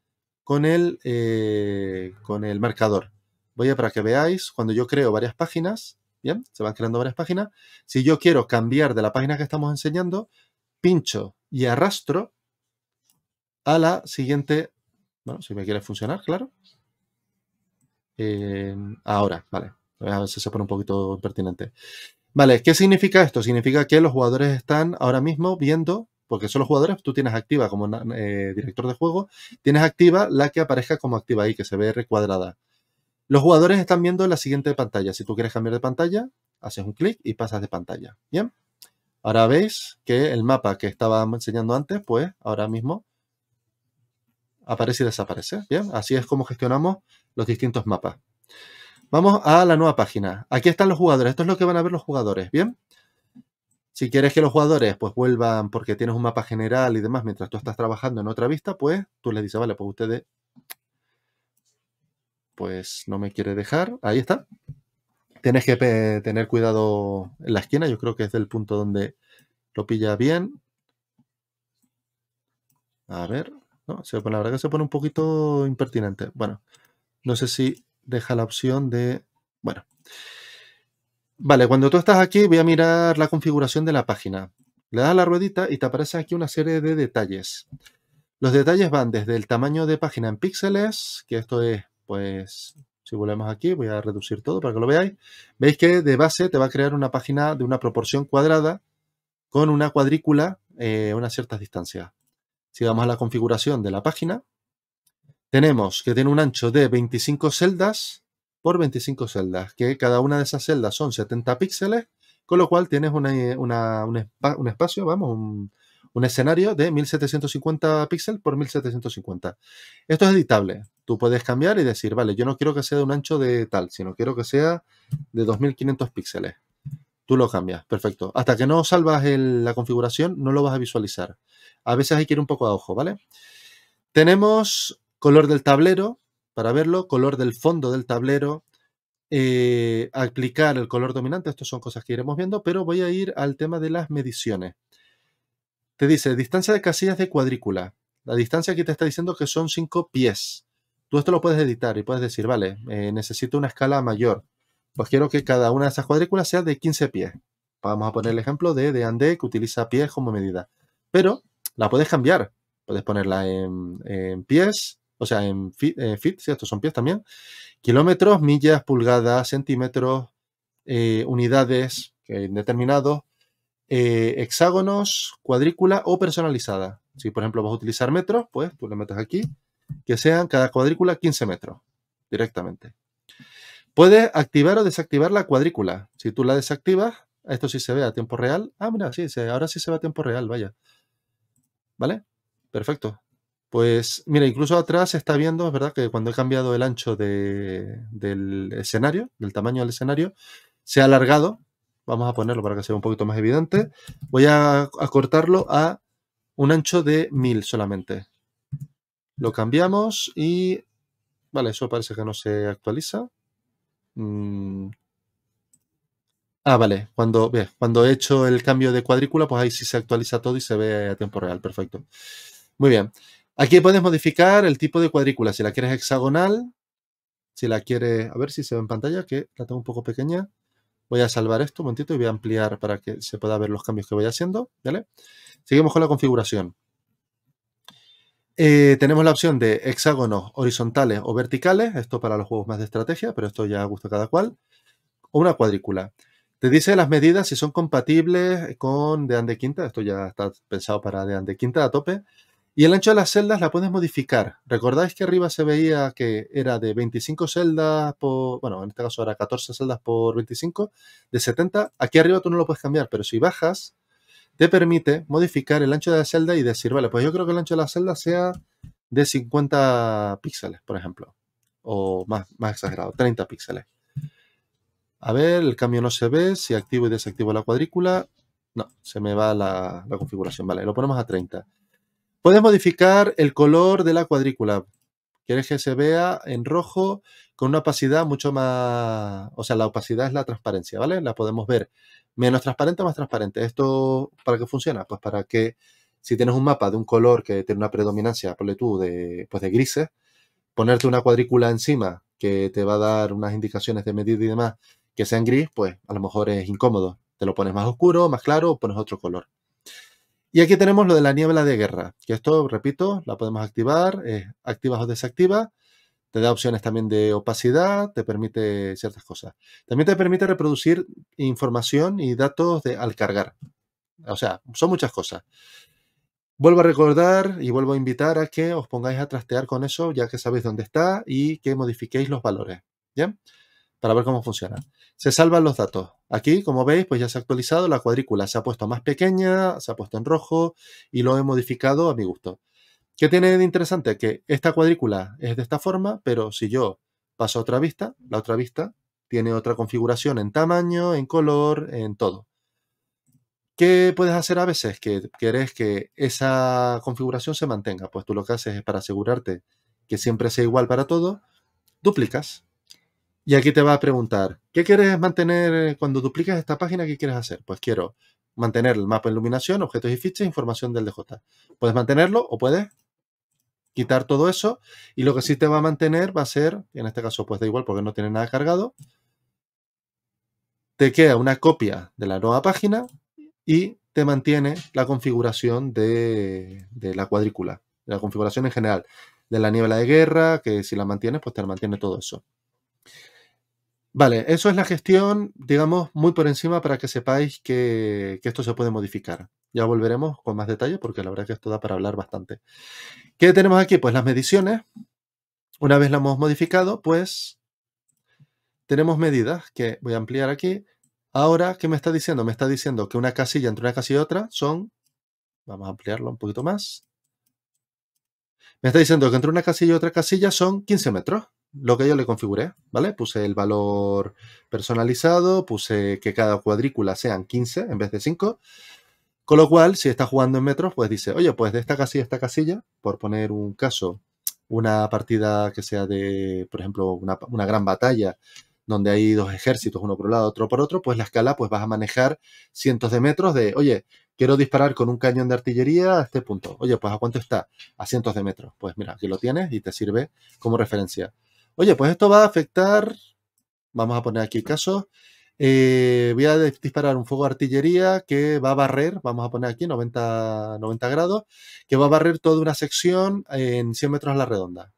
con el, eh, con el marcador. Voy a para que veáis, cuando yo creo varias páginas, Bien, se van creando varias páginas. Si yo quiero cambiar de la página que estamos enseñando, pincho y arrastro a la siguiente. Bueno, si me quiere funcionar, claro. Em, ahora, vale. A ver si se pone un poquito pertinente. Vale, ¿qué significa esto? Significa que los jugadores están ahora mismo viendo, porque son los jugadores, tú tienes activa como eh, director de juego, tienes activa la que aparezca como activa ahí, que se ve recuadrada. Los jugadores están viendo la siguiente pantalla. Si tú quieres cambiar de pantalla, haces un clic y pasas de pantalla. Bien. Ahora veis que el mapa que estaba enseñando antes, pues ahora mismo aparece y desaparece. Bien. Así es como gestionamos los distintos mapas. Vamos a la nueva página. Aquí están los jugadores. Esto es lo que van a ver los jugadores. Bien. Si quieres que los jugadores pues vuelvan porque tienes un mapa general y demás mientras tú estás trabajando en otra vista, pues tú les dices, vale, pues ustedes pues no me quiere dejar. Ahí está. Tienes que tener cuidado en la esquina. Yo creo que es del punto donde lo pilla bien. A ver. No, la verdad que se pone un poquito impertinente. Bueno, no sé si deja la opción de... Bueno. Vale, cuando tú estás aquí voy a mirar la configuración de la página. Le das a la ruedita y te aparece aquí una serie de detalles. Los detalles van desde el tamaño de página en píxeles, que esto es pues si volvemos aquí, voy a reducir todo para que lo veáis. Veis que de base te va a crear una página de una proporción cuadrada con una cuadrícula a eh, unas ciertas distancias. Si vamos a la configuración de la página, tenemos que tiene un ancho de 25 celdas por 25 celdas, que cada una de esas celdas son 70 píxeles, con lo cual tienes eh, un, espacio, vamos, un, un escenario de 1750 píxeles por 1750. Esto es editable, Tú puedes cambiar y decir, vale, yo no quiero que sea de un ancho de tal, sino quiero que sea de 2500 píxeles. Tú lo cambias, perfecto. Hasta que no salvas la configuración, no lo vas a visualizar. A veces hay que ir un poco a ojo, ¿vale? Tenemos color del tablero para verlo, color del fondo del tablero, eh, aplicar el color dominante. Estas son cosas que iremos viendo, pero voy a ir al tema de las mediciones. Te dice distancia de casillas de cuadrícula. La distancia aquí te está diciendo que son 5 pies. Tú esto lo puedes editar y puedes decir, vale, eh, necesito una escala mayor. Pues quiero que cada una de esas cuadrículas sea de 15 pies. Vamos a poner el ejemplo de de Ande que utiliza pies como medida. Pero la puedes cambiar. Puedes ponerla en, pies, o sea, en fit, eh, si estos son pies también. Kilómetros, millas, pulgadas, centímetros, eh, unidades determinados, hexágonos, cuadrícula o personalizada. Si, por ejemplo, vas a utilizar metros, pues tú le metes aquí que sean cada cuadrícula 15 metros directamente. Puedes activar o desactivar la cuadrícula. Si tú la desactivas, esto sí se ve a tiempo real. Ah, mira, sí, ahora sí se ve a tiempo real, vaya. ¿Vale? Perfecto. Pues mira, incluso atrás se está viendo, es verdad que cuando he cambiado el ancho del escenario, del tamaño del escenario, se ha alargado. Vamos a ponerlo para que sea un poquito más evidente. Voy a, acortarlo cortarlo a un ancho de 1000 solamente. Lo cambiamos y... Vale, eso parece que no se actualiza. Mm. Ah, vale. Cuando, cuando he hecho el cambio de cuadrícula, pues ahí sí se actualiza todo y se ve a tiempo real. Perfecto. Muy bien. Aquí puedes modificar el tipo de cuadrícula. Si la quieres hexagonal, si la quieres... A ver si se ve en pantalla, que la tengo un poco pequeña. Voy a salvar esto un momentito y voy a ampliar para que se pueda ver los cambios que voy haciendo. ¿Vale? Seguimos con la configuración. Eh, tenemos la opción de hexágonos horizontales o verticales, esto para los juegos más de estrategia, pero esto ya gusta cada cual, o una cuadrícula. Te dice las medidas si son compatibles con de Ande Quinta, esto ya está pensado para de Ande Quinta a tope, y el ancho de las celdas la puedes modificar. ¿Recordáis que arriba se veía que era de 25 celdas por, bueno, en este caso era 14 celdas por 25, de 70? Aquí arriba tú no lo puedes cambiar, pero si bajas, te permite modificar el ancho de la celda y decir, vale, pues yo creo que el ancho de la celda sea de 50 píxeles, por ejemplo, o más, más exagerado, 30 píxeles. A ver, el cambio no se ve, si activo y desactivo la cuadrícula, no, se me va la, la configuración, vale, lo ponemos a 30. Puedes modificar el color de la cuadrícula. Quieres que se vea en rojo con una opacidad mucho más, o sea, la opacidad es la transparencia, ¿vale? La podemos ver menos transparente, más transparente. ¿Esto para qué funciona? Pues para que si tienes un mapa de un color que tiene una predominancia, ponle tú, de, pues de grises, ponerte una cuadrícula encima que te va a dar unas indicaciones de medida y demás que sean gris, pues a lo mejor es incómodo. Te lo pones más oscuro, más claro, o pones otro color. Y aquí tenemos lo de la niebla de guerra, que esto, repito, la podemos activar, activa activas o desactivas te da opciones también de opacidad, te permite ciertas cosas. También te permite reproducir información y datos al cargar. O sea, son muchas cosas. Vuelvo a recordar y vuelvo a invitar a que os pongáis a trastear con eso, ya que sabéis dónde está y que modifiquéis los valores. ¿Bien? Para ver cómo funciona. Se salvan los datos. Aquí, como veis, pues ya se ha actualizado la cuadrícula. Se ha puesto más pequeña, se ha puesto en rojo y lo he modificado a mi gusto. ¿Qué tiene de interesante? Que esta cuadrícula es de esta forma, pero si yo paso a otra vista, la otra vista tiene otra configuración en tamaño, en color, en todo. ¿Qué puedes hacer a veces? Que quieres que esa configuración se mantenga. Pues tú lo que haces es para asegurarte que siempre sea igual para todo, duplicas. Y aquí te va a preguntar, ¿qué quieres mantener cuando duplicas esta página? ¿Qué quieres hacer? Pues quiero mantener el mapa de iluminación, objetos y fichas, información del DJ. Puedes mantenerlo o puedes quitar todo eso y lo que sí te va a mantener va a ser, en este caso pues da igual porque no tiene nada cargado, te queda una copia de la nueva página y te mantiene la configuración de, la cuadrícula, de la configuración en general, de la niebla de guerra, que si la mantienes pues te mantiene todo eso. Vale, eso es la gestión, digamos, muy por encima para que sepáis que, esto se puede modificar. Ya volveremos con más detalle porque la verdad es que esto da para hablar bastante. ¿Qué tenemos aquí? Pues las mediciones. Una vez las hemos modificado, pues tenemos medidas que voy a ampliar aquí. Ahora, ¿qué me está diciendo? Me está diciendo que una casilla entre una casilla y otra son, vamos a ampliarlo un poquito más. Me está diciendo que entre una casilla y otra casilla son 15 metros lo que yo le configuré, ¿vale? Puse el valor personalizado, puse que cada cuadrícula sean 15 en vez de 5, con lo cual, si está jugando en metros, pues dice, oye, pues de esta casilla a esta casilla, por poner un caso, una partida que sea de, por ejemplo, una, gran batalla, donde hay dos ejércitos, uno por un lado, otro por otro, pues la escala, pues vas a manejar cientos de metros de, oye, quiero disparar con un cañón de artillería a este punto. Oye, pues ¿a cuánto está? A cientos de metros. Pues mira, aquí lo tienes y te sirve como referencia. Oye, pues esto va a afectar, vamos a poner aquí casos, eh, voy a disparar un fuego de artillería que va a barrer, vamos a poner aquí 90, 90 grados, que va a barrer toda una sección en 100 metros a la redonda.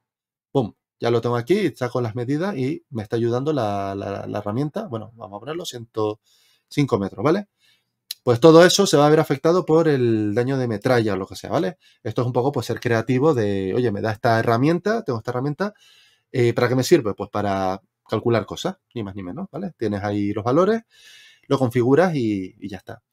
¡Pum! Ya lo tengo aquí, saco las medidas y me está ayudando la, herramienta. Bueno, vamos a ponerlo 105 metros, ¿vale? Pues todo eso se va a ver afectado por el daño de metralla o lo que sea, ¿vale? Esto es un poco pues ser creativo de, oye, me da esta herramienta, tengo esta herramienta, eh, ¿Para qué me sirve? Pues para calcular cosas, ni más ni menos, ¿vale? Tienes ahí los valores, lo configuras y, ya está.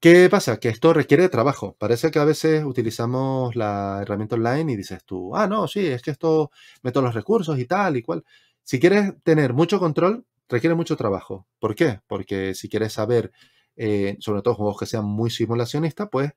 ¿Qué pasa? Que esto requiere trabajo. Parece que a veces utilizamos la herramienta online y dices tú, ah, no, sí, es que esto meto los recursos y tal y cual. Si quieres tener mucho control, requiere mucho trabajo. ¿Por qué? Porque si quieres saber, eh, sobre todo juegos que sean muy simulacionistas, pues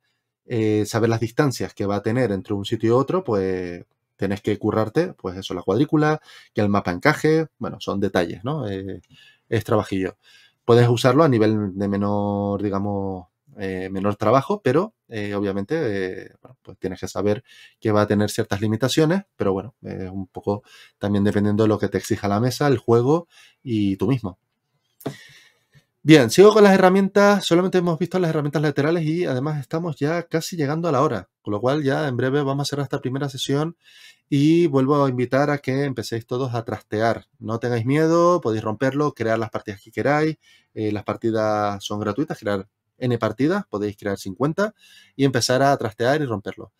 eh, saber las distancias que va a tener entre un sitio y otro, pues Tienes que currarte, pues eso, la cuadrícula, que el mapa encaje, bueno, son detalles, ¿no? es eh, trabajillo. Puedes usarlo a nivel de menor, digamos, eh, menor trabajo, pero eh, obviamente bueno, pues tienes que saber que va a tener ciertas limitaciones, pero bueno, es un poco también dependiendo de lo que te exija la mesa, el juego y tú mismo. Bien, sigo con las herramientas. Solamente hemos visto las herramientas laterales y además estamos ya casi llegando a la hora, con lo cual ya en breve vamos a cerrar esta primera sesión y vuelvo a invitar a que empecéis todos a trastear. No tengáis miedo, podéis romperlo, crear las partidas que queráis. Eh, las partidas son gratuitas, crear N partidas, podéis crear 50 y empezar a trastear y romperlo.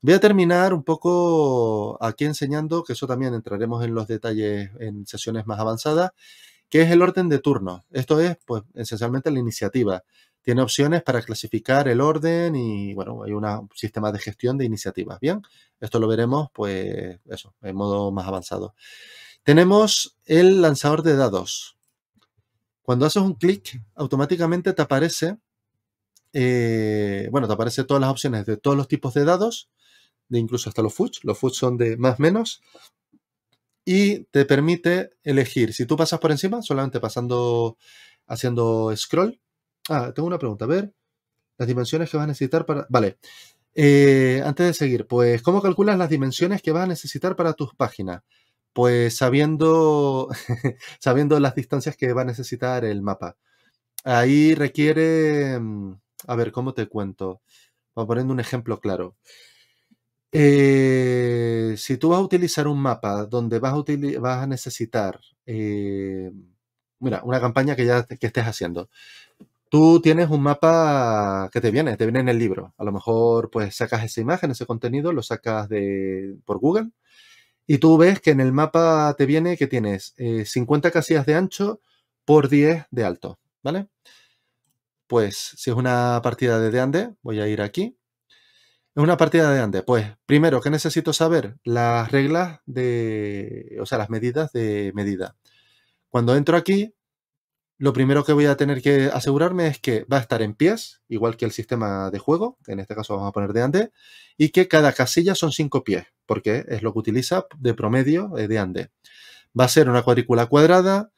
Voy a terminar un poco aquí enseñando, que eso también entraremos en los detalles en sesiones más avanzadas, ¿Qué es el orden de turno? Esto es, pues, esencialmente la iniciativa. Tiene opciones para clasificar el orden y, bueno, hay un sistema de gestión de iniciativas. Bien, esto lo veremos, pues, eso, en modo más avanzado. Tenemos el lanzador de dados. Cuando haces un clic, automáticamente te aparece, eh, bueno, te aparecen todas las opciones de todos los tipos de dados, de incluso hasta los FUDs. Los FUDs son de más menos y te permite elegir. Si tú pasas por encima, solamente pasando, haciendo scroll. Ah, tengo una pregunta. A ver, las dimensiones que vas a necesitar para... Vale. Eh, antes de seguir, pues, ¿cómo calculas las dimensiones que vas a necesitar para tus páginas? Pues sabiendo, sabiendo las distancias que va a necesitar el mapa. Ahí requiere... Mm, a ver, ¿cómo te cuento? Vamos poniendo un ejemplo claro. Eh, si tú vas a utilizar un mapa donde vas a, necesitar, eh, una campaña que ya estés haciendo, tú tienes un mapa que te viene, te viene en el libro. A lo mejor pues sacas esa imagen, ese contenido, lo sacas de, por Google y tú ves que en el mapa te viene que tienes 50 eh, casillas de ancho por 10 de alto, ¿vale? Pues si es una partida de Deande voy a ir aquí en una partida de ANDE, pues primero, ¿qué necesito saber? Las reglas de, o sea, las medidas de medida. Cuando entro aquí, lo primero que voy a tener que asegurarme es que va a estar en pies, igual que el sistema de juego, en este caso vamos a poner de ANDE, y que cada casilla son cinco pies, porque es lo que utiliza de promedio eh, de ande. Va a ser una cuadrícula cuadrada,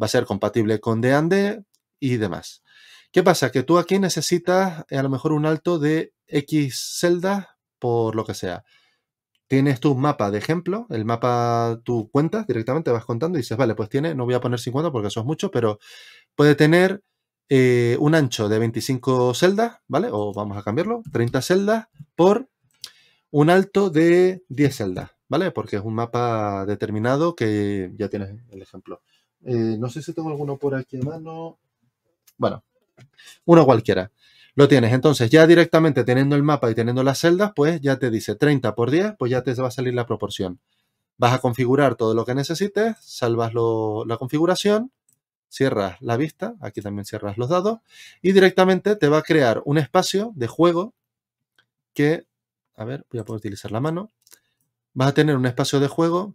va a ser compatible con de ande y demás. ¿Qué pasa? Que tú aquí necesitas eh, a lo mejor un alto de X celdas por lo que sea. Tienes tu mapa de ejemplo, el mapa tu cuentas directamente, vas contando y dices, vale, pues tiene, no voy a poner 50 porque eso es mucho, pero puede tener eh, un ancho de 25 celdas, ¿vale? O vamos a cambiarlo, 30 celdas por un alto de 10 celdas, ¿vale? Porque es un mapa determinado que ya tienes el ejemplo. Eh, no sé si tengo alguno por aquí a mano. Bueno, uno cualquiera lo tienes. Entonces, ya directamente teniendo el mapa y teniendo las celdas, pues ya te dice 30 por 10, pues ya te va a salir la proporción. Vas a configurar todo lo que necesites, salvas la configuración, cierras la vista, aquí también cierras los dados, y directamente te va a crear un espacio de juego que, a ver, voy a poder utilizar la mano, vas a tener un espacio de juego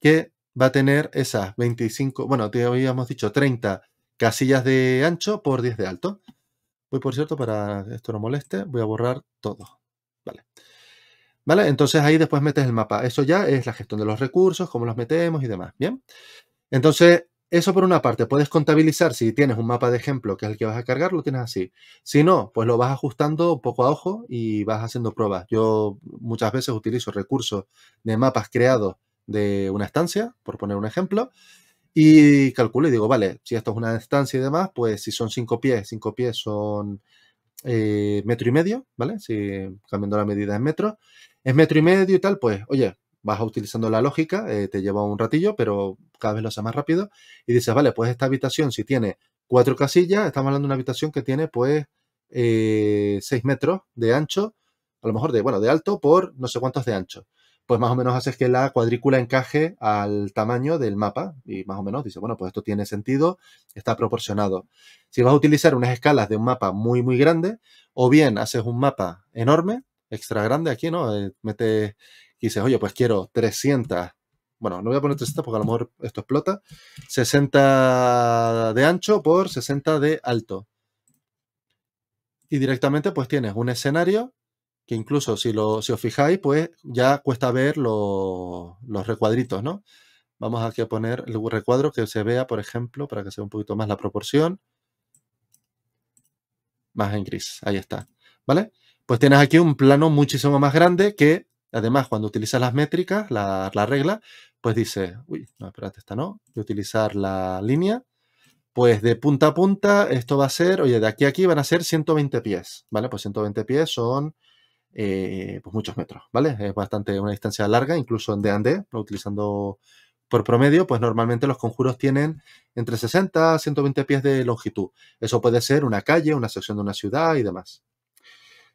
que va a tener esas 25, bueno, te habíamos dicho 30 casillas de ancho por 10 de alto. Voy, por cierto, para que esto no moleste, voy a borrar todo. Vale. ¿Vale? Entonces ahí después metes el mapa. Eso ya es la gestión de los recursos, cómo los metemos y demás. Bien. Entonces, eso por una parte, puedes contabilizar si tienes un mapa de ejemplo, que es el que vas a cargar, lo tienes así. Si no, pues lo vas ajustando poco a ojo y vas haciendo pruebas. Yo muchas veces utilizo recursos de mapas creados de una estancia, por poner un ejemplo, y calculo y digo, vale, si esto es una distancia y demás, pues si son cinco pies, cinco pies son eh, metro y medio, ¿vale? Si cambiando la medida en metro, es metro y medio y tal, pues oye, vas utilizando la lógica, eh, te lleva un ratillo, pero cada vez lo haces más rápido. Y dices, vale, pues esta habitación, si tiene cuatro casillas, estamos hablando de una habitación que tiene pues 6 eh, metros de ancho, a lo mejor de, bueno, de alto por no sé cuántos de ancho pues más o menos haces que la cuadrícula encaje al tamaño del mapa y más o menos dice, bueno, pues esto tiene sentido, está proporcionado. Si vas a utilizar unas escalas de un mapa muy, muy grande, o bien haces un mapa enorme, extra grande aquí, ¿no? Eh, mete y dices, oye, pues quiero 300, bueno, no voy a poner 300 porque a lo mejor esto explota, 60 de ancho por 60 de alto. Y directamente pues tienes un escenario que incluso si, os fijáis, pues ya cuesta ver los recuadritos, ¿no? Vamos aquí a poner el recuadro que se vea, por ejemplo, para que sea un poquito más la proporción. Más en gris, ahí está, ¿vale? Pues tienes aquí un plano muchísimo más grande que, además, cuando utilizas las métricas, la, regla, pues dice, uy, no, espérate, esta no, de utilizar la línea, pues de punta a punta esto va a ser, oye, de aquí a aquí van a ser 120 pies, ¿vale? Pues 120 pies son eh, pues muchos metros, ¿vale? Es bastante una distancia larga, incluso en D&D, utilizando por promedio, pues normalmente los conjuros tienen entre 60 a 120 pies de longitud. Eso puede ser una calle, una sección de una ciudad y demás.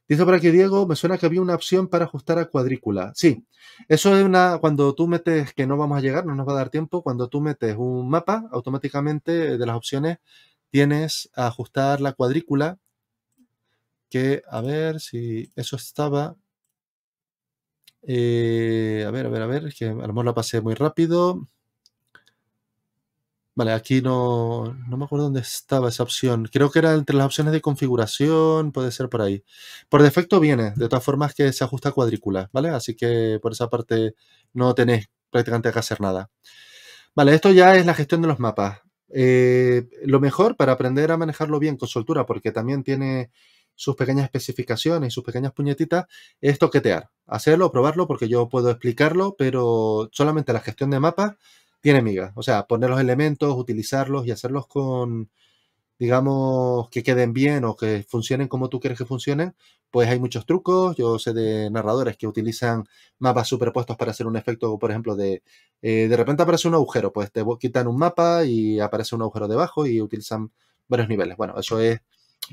Dice por aquí Diego, me suena que había una opción para ajustar a cuadrícula. Sí, eso es una, cuando tú metes, que no vamos a llegar, no nos va a dar tiempo, cuando tú metes un mapa, automáticamente de las opciones tienes ajustar la cuadrícula que, a ver si eso estaba. Eh, a ver, a ver, a ver, que a lo mejor la pasé muy rápido. Vale, aquí no, no me acuerdo dónde estaba esa opción. Creo que era entre las opciones de configuración, puede ser por ahí. Por defecto viene, de todas formas que se ajusta a cuadrícula, ¿vale? Así que por esa parte no tenéis prácticamente que hacer nada. Vale, esto ya es la gestión de los mapas. Eh, lo mejor para aprender a manejarlo bien con soltura, porque también tiene sus pequeñas especificaciones y sus pequeñas puñetitas es toquetear, hacerlo, probarlo, porque yo puedo explicarlo, pero solamente la gestión de mapas tiene miga O sea, poner los elementos, utilizarlos y hacerlos con, digamos, que queden bien o que funcionen como tú quieres que funcionen, pues hay muchos trucos. Yo sé de narradores que utilizan mapas superpuestos para hacer un efecto, por ejemplo, de eh, de repente aparece un agujero, pues te quitan un mapa y aparece un agujero debajo y utilizan varios niveles. Bueno, eso es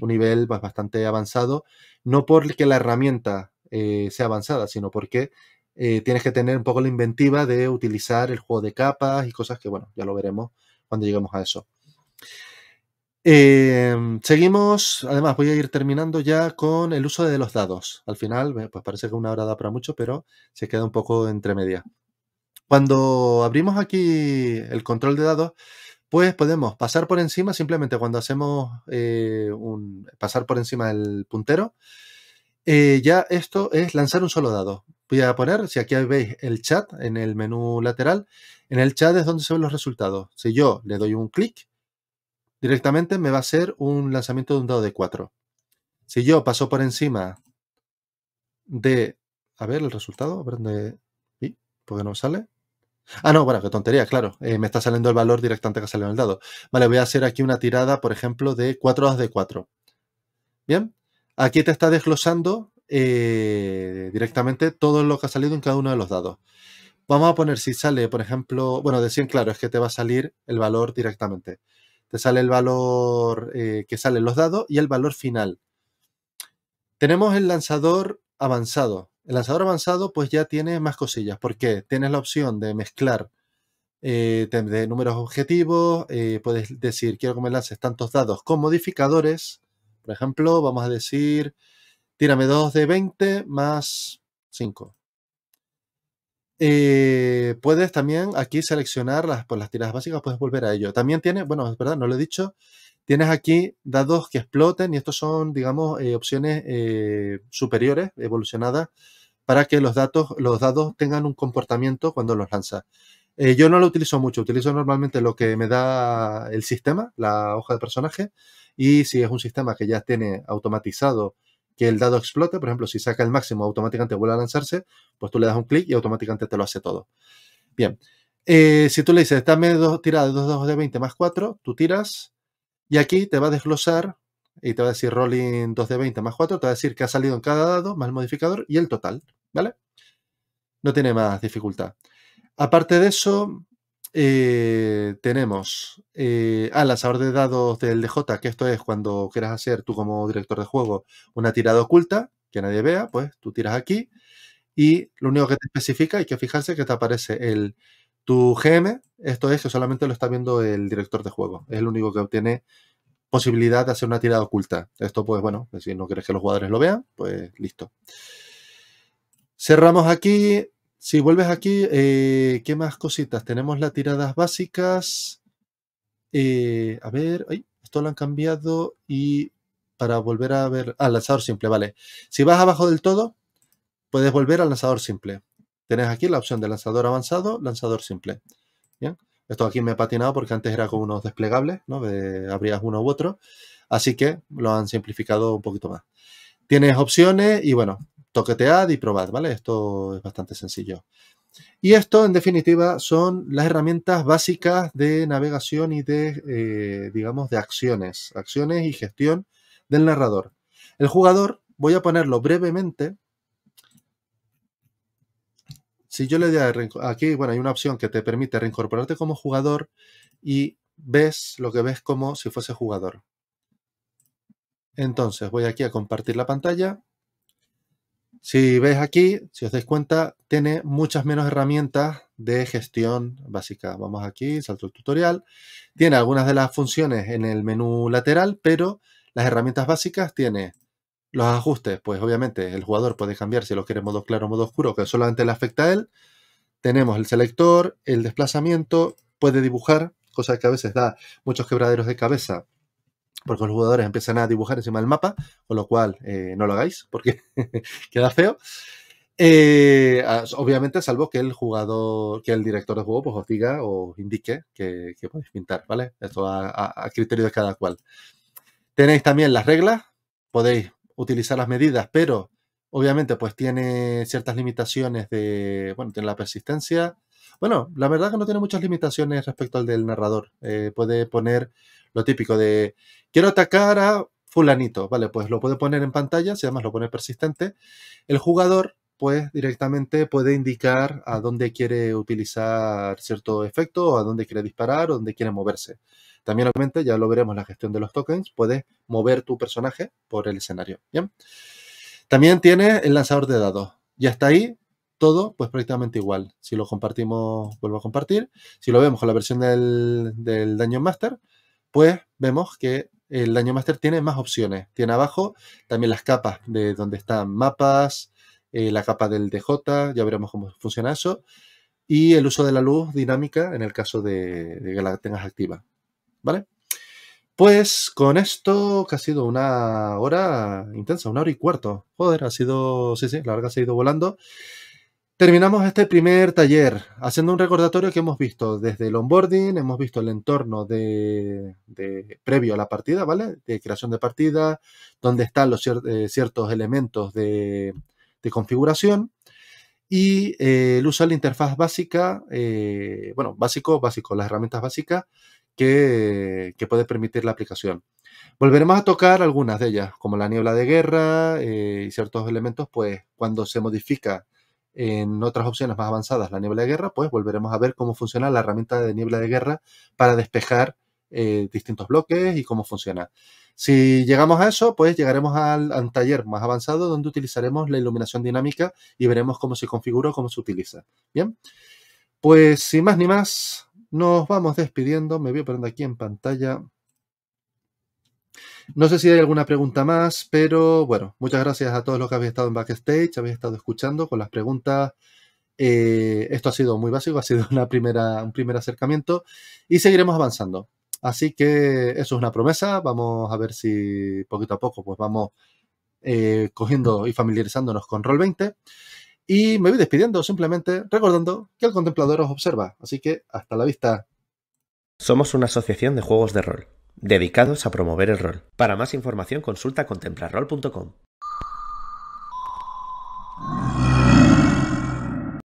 un nivel bastante avanzado, no porque la herramienta eh, sea avanzada, sino porque eh, tienes que tener un poco la inventiva de utilizar el juego de capas y cosas que, bueno, ya lo veremos cuando lleguemos a eso. Em, seguimos, además voy a ir terminando ya con el uso de los dados. Al final, pues parece que una hora da para mucho, pero se queda un poco entre media. Cuando abrimos aquí el control de dados, pues podemos pasar por encima simplemente cuando hacemos eh, pasar por encima del puntero. Eh, ya esto es lanzar un solo dado. Voy a poner, si aquí veis el chat en el menú lateral, en el chat es donde se ven los resultados. Si yo le doy un clic, directamente me va a hacer un lanzamiento de un dado de 4. Si yo paso por encima de, a ver el resultado, a ver dónde, ¿por qué no sale? Ah, no, bueno, qué tontería, claro. Eh, me está saliendo el valor directamente que sale en el dado. Vale, voy a hacer aquí una tirada, por ejemplo, de 4 a de 4. Bien, aquí te está desglosando eh, directamente todo lo que ha salido en cada uno de los dados. Vamos a poner si sale, por ejemplo, bueno, de 100, claro, es que te va a salir el valor directamente. Te sale el valor eh, que sale en los dados y el valor final. Tenemos el lanzador avanzado, el lanzador avanzado pues ya tiene más cosillas, porque tienes la opción de mezclar eh, de, números objetivos, eh, puedes decir quiero que me lances tantos dados con modificadores, por ejemplo, vamos a decir tírame dos de 20 más 5. Eh, puedes también aquí seleccionar las, pues, las tiras básicas, puedes volver a ello. También tiene, bueno, es verdad, no lo he dicho, Tienes aquí dados que exploten y estos son, digamos, eh, opciones eh, superiores, evolucionadas, para que los, datos, los dados tengan un comportamiento cuando los lanzas. Eh, yo no lo utilizo mucho, utilizo normalmente lo que me da el sistema, la hoja de personaje, y si es un sistema que ya tiene automatizado que el dado explote, por ejemplo, si saca el máximo automáticamente vuelve a lanzarse, pues tú le das un clic y automáticamente te lo hace todo. Bien, si tú le dices, dame dos tiradas de dos dados de 20 más 4, tú tiras y aquí te va a desglosar y te va a decir rolling 2 de 20 más 4, te va a decir que ha salido en cada dado más el modificador y el total, ¿vale? No tiene más dificultad. Aparte de eso, eh, tenemos eh, al ah, lanzador de dados del DJ, que esto es cuando quieras hacer tú como director de juego una tirada oculta, que nadie vea, pues tú tiras aquí y lo único que te especifica, hay que fijarse que te aparece el tu GM, esto es, solamente lo está viendo el director de juego. Es el único que obtiene posibilidad de hacer una tirada oculta. Esto, pues bueno, pues, si no quieres que los jugadores lo vean, pues listo. Cerramos aquí. Si vuelves aquí, eh, ¿qué más cositas? Tenemos las tiradas básicas. Eh, a ver, esto lo han cambiado y para volver a ver. al lanzador simple, vale. Si vas abajo del todo, puedes volver al lanzador simple. Tienes aquí la opción de lanzador avanzado, lanzador simple. Esto aquí me he patinado porque antes era como unos desplegables, ¿no? abrías uno u otro. Así que lo han simplificado un poquito más. Tienes opciones y bueno, toquetead y probad, ¿vale? Esto es bastante sencillo. Y esto, en definitiva, son las herramientas básicas de navegación y de, eh, digamos, de acciones. Acciones y gestión del narrador. El jugador, voy a ponerlo brevemente, si yo le doy aquí, bueno, hay una opción que te permite reincorporarte como jugador y ves lo que ves como si fuese jugador. Entonces, voy aquí a compartir la pantalla. Si ves aquí, si os dais cuenta, tiene muchas menos herramientas de gestión básica. Vamos aquí, salto el tutorial. Tiene algunas de las funciones en el menú lateral, pero las herramientas básicas tiene los ajustes, pues obviamente el jugador puede cambiar si lo quiere modo claro o modo oscuro, que solamente le afecta a él. Tenemos el selector, el desplazamiento, puede dibujar, cosa que a veces da muchos quebraderos de cabeza, porque los jugadores empiezan a dibujar encima del mapa, con lo cual eh, no lo hagáis, porque queda feo. Eh, obviamente, salvo que el jugador, que el director de juego pues, os diga o os indique que, podéis pintar, ¿vale? Esto a criterio de cada cual. Tenéis también las reglas, podéis utilizar las medidas, pero obviamente pues tiene ciertas limitaciones de, bueno, tiene la persistencia. Bueno, la verdad que no tiene muchas limitaciones respecto al del narrador. Eh, puede poner lo típico de, quiero atacar a fulanito, vale, pues lo puede poner en pantalla, si además lo pone persistente. El jugador pues directamente puede indicar a dónde quiere utilizar cierto efecto, a dónde quiere disparar, o dónde quiere moverse. También obviamente, ya lo veremos la gestión de los tokens, puedes mover tu personaje por el escenario. ¿bien? También tiene el lanzador de dados. Ya está ahí, todo pues prácticamente igual. Si lo compartimos, vuelvo a compartir. Si lo vemos con la versión del, del Master, pues vemos que el daño Master tiene más opciones. Tiene abajo también las capas de donde están mapas, eh, la capa del DJ, ya veremos cómo funciona eso, y el uso de la luz dinámica en el caso de que la tengas activa. ¿vale? Pues con esto, que ha sido una hora intensa, una hora y cuarto. Joder, ha sido, sí, sí, la hora que se ha ido volando. Terminamos este primer taller haciendo un recordatorio que hemos visto desde el onboarding, hemos visto el entorno de, previo a la partida, ¿vale? De creación de partida, donde están los eh, ciertos elementos de, configuración y eh, el uso la interfaz básica, eh, bueno, básico, básico, las herramientas básicas que, puede permitir la aplicación. Volveremos a tocar algunas de ellas, como la niebla de guerra eh, y ciertos elementos, pues cuando se modifica en otras opciones más avanzadas la niebla de guerra, pues volveremos a ver cómo funciona la herramienta de niebla de guerra para despejar eh, distintos bloques y cómo funciona. Si llegamos a eso, pues llegaremos al, taller más avanzado donde utilizaremos la iluminación dinámica y veremos cómo se configura, cómo se utiliza. Bien, pues sin más ni más, nos vamos despidiendo, me voy poniendo aquí en pantalla. No sé si hay alguna pregunta más, pero bueno, muchas gracias a todos los que habéis estado en backstage, habéis estado escuchando con las preguntas. Eh, esto ha sido muy básico, ha sido una primera, un primer acercamiento y seguiremos avanzando. Así que eso es una promesa. Vamos a ver si poquito a poco pues vamos eh, cogiendo y familiarizándonos con Roll20. Y me voy despidiendo simplemente recordando que el contemplador os observa. Así que hasta la vista. Somos una asociación de juegos de rol, dedicados a promover el rol. Para más información consulta contemplarrol.com.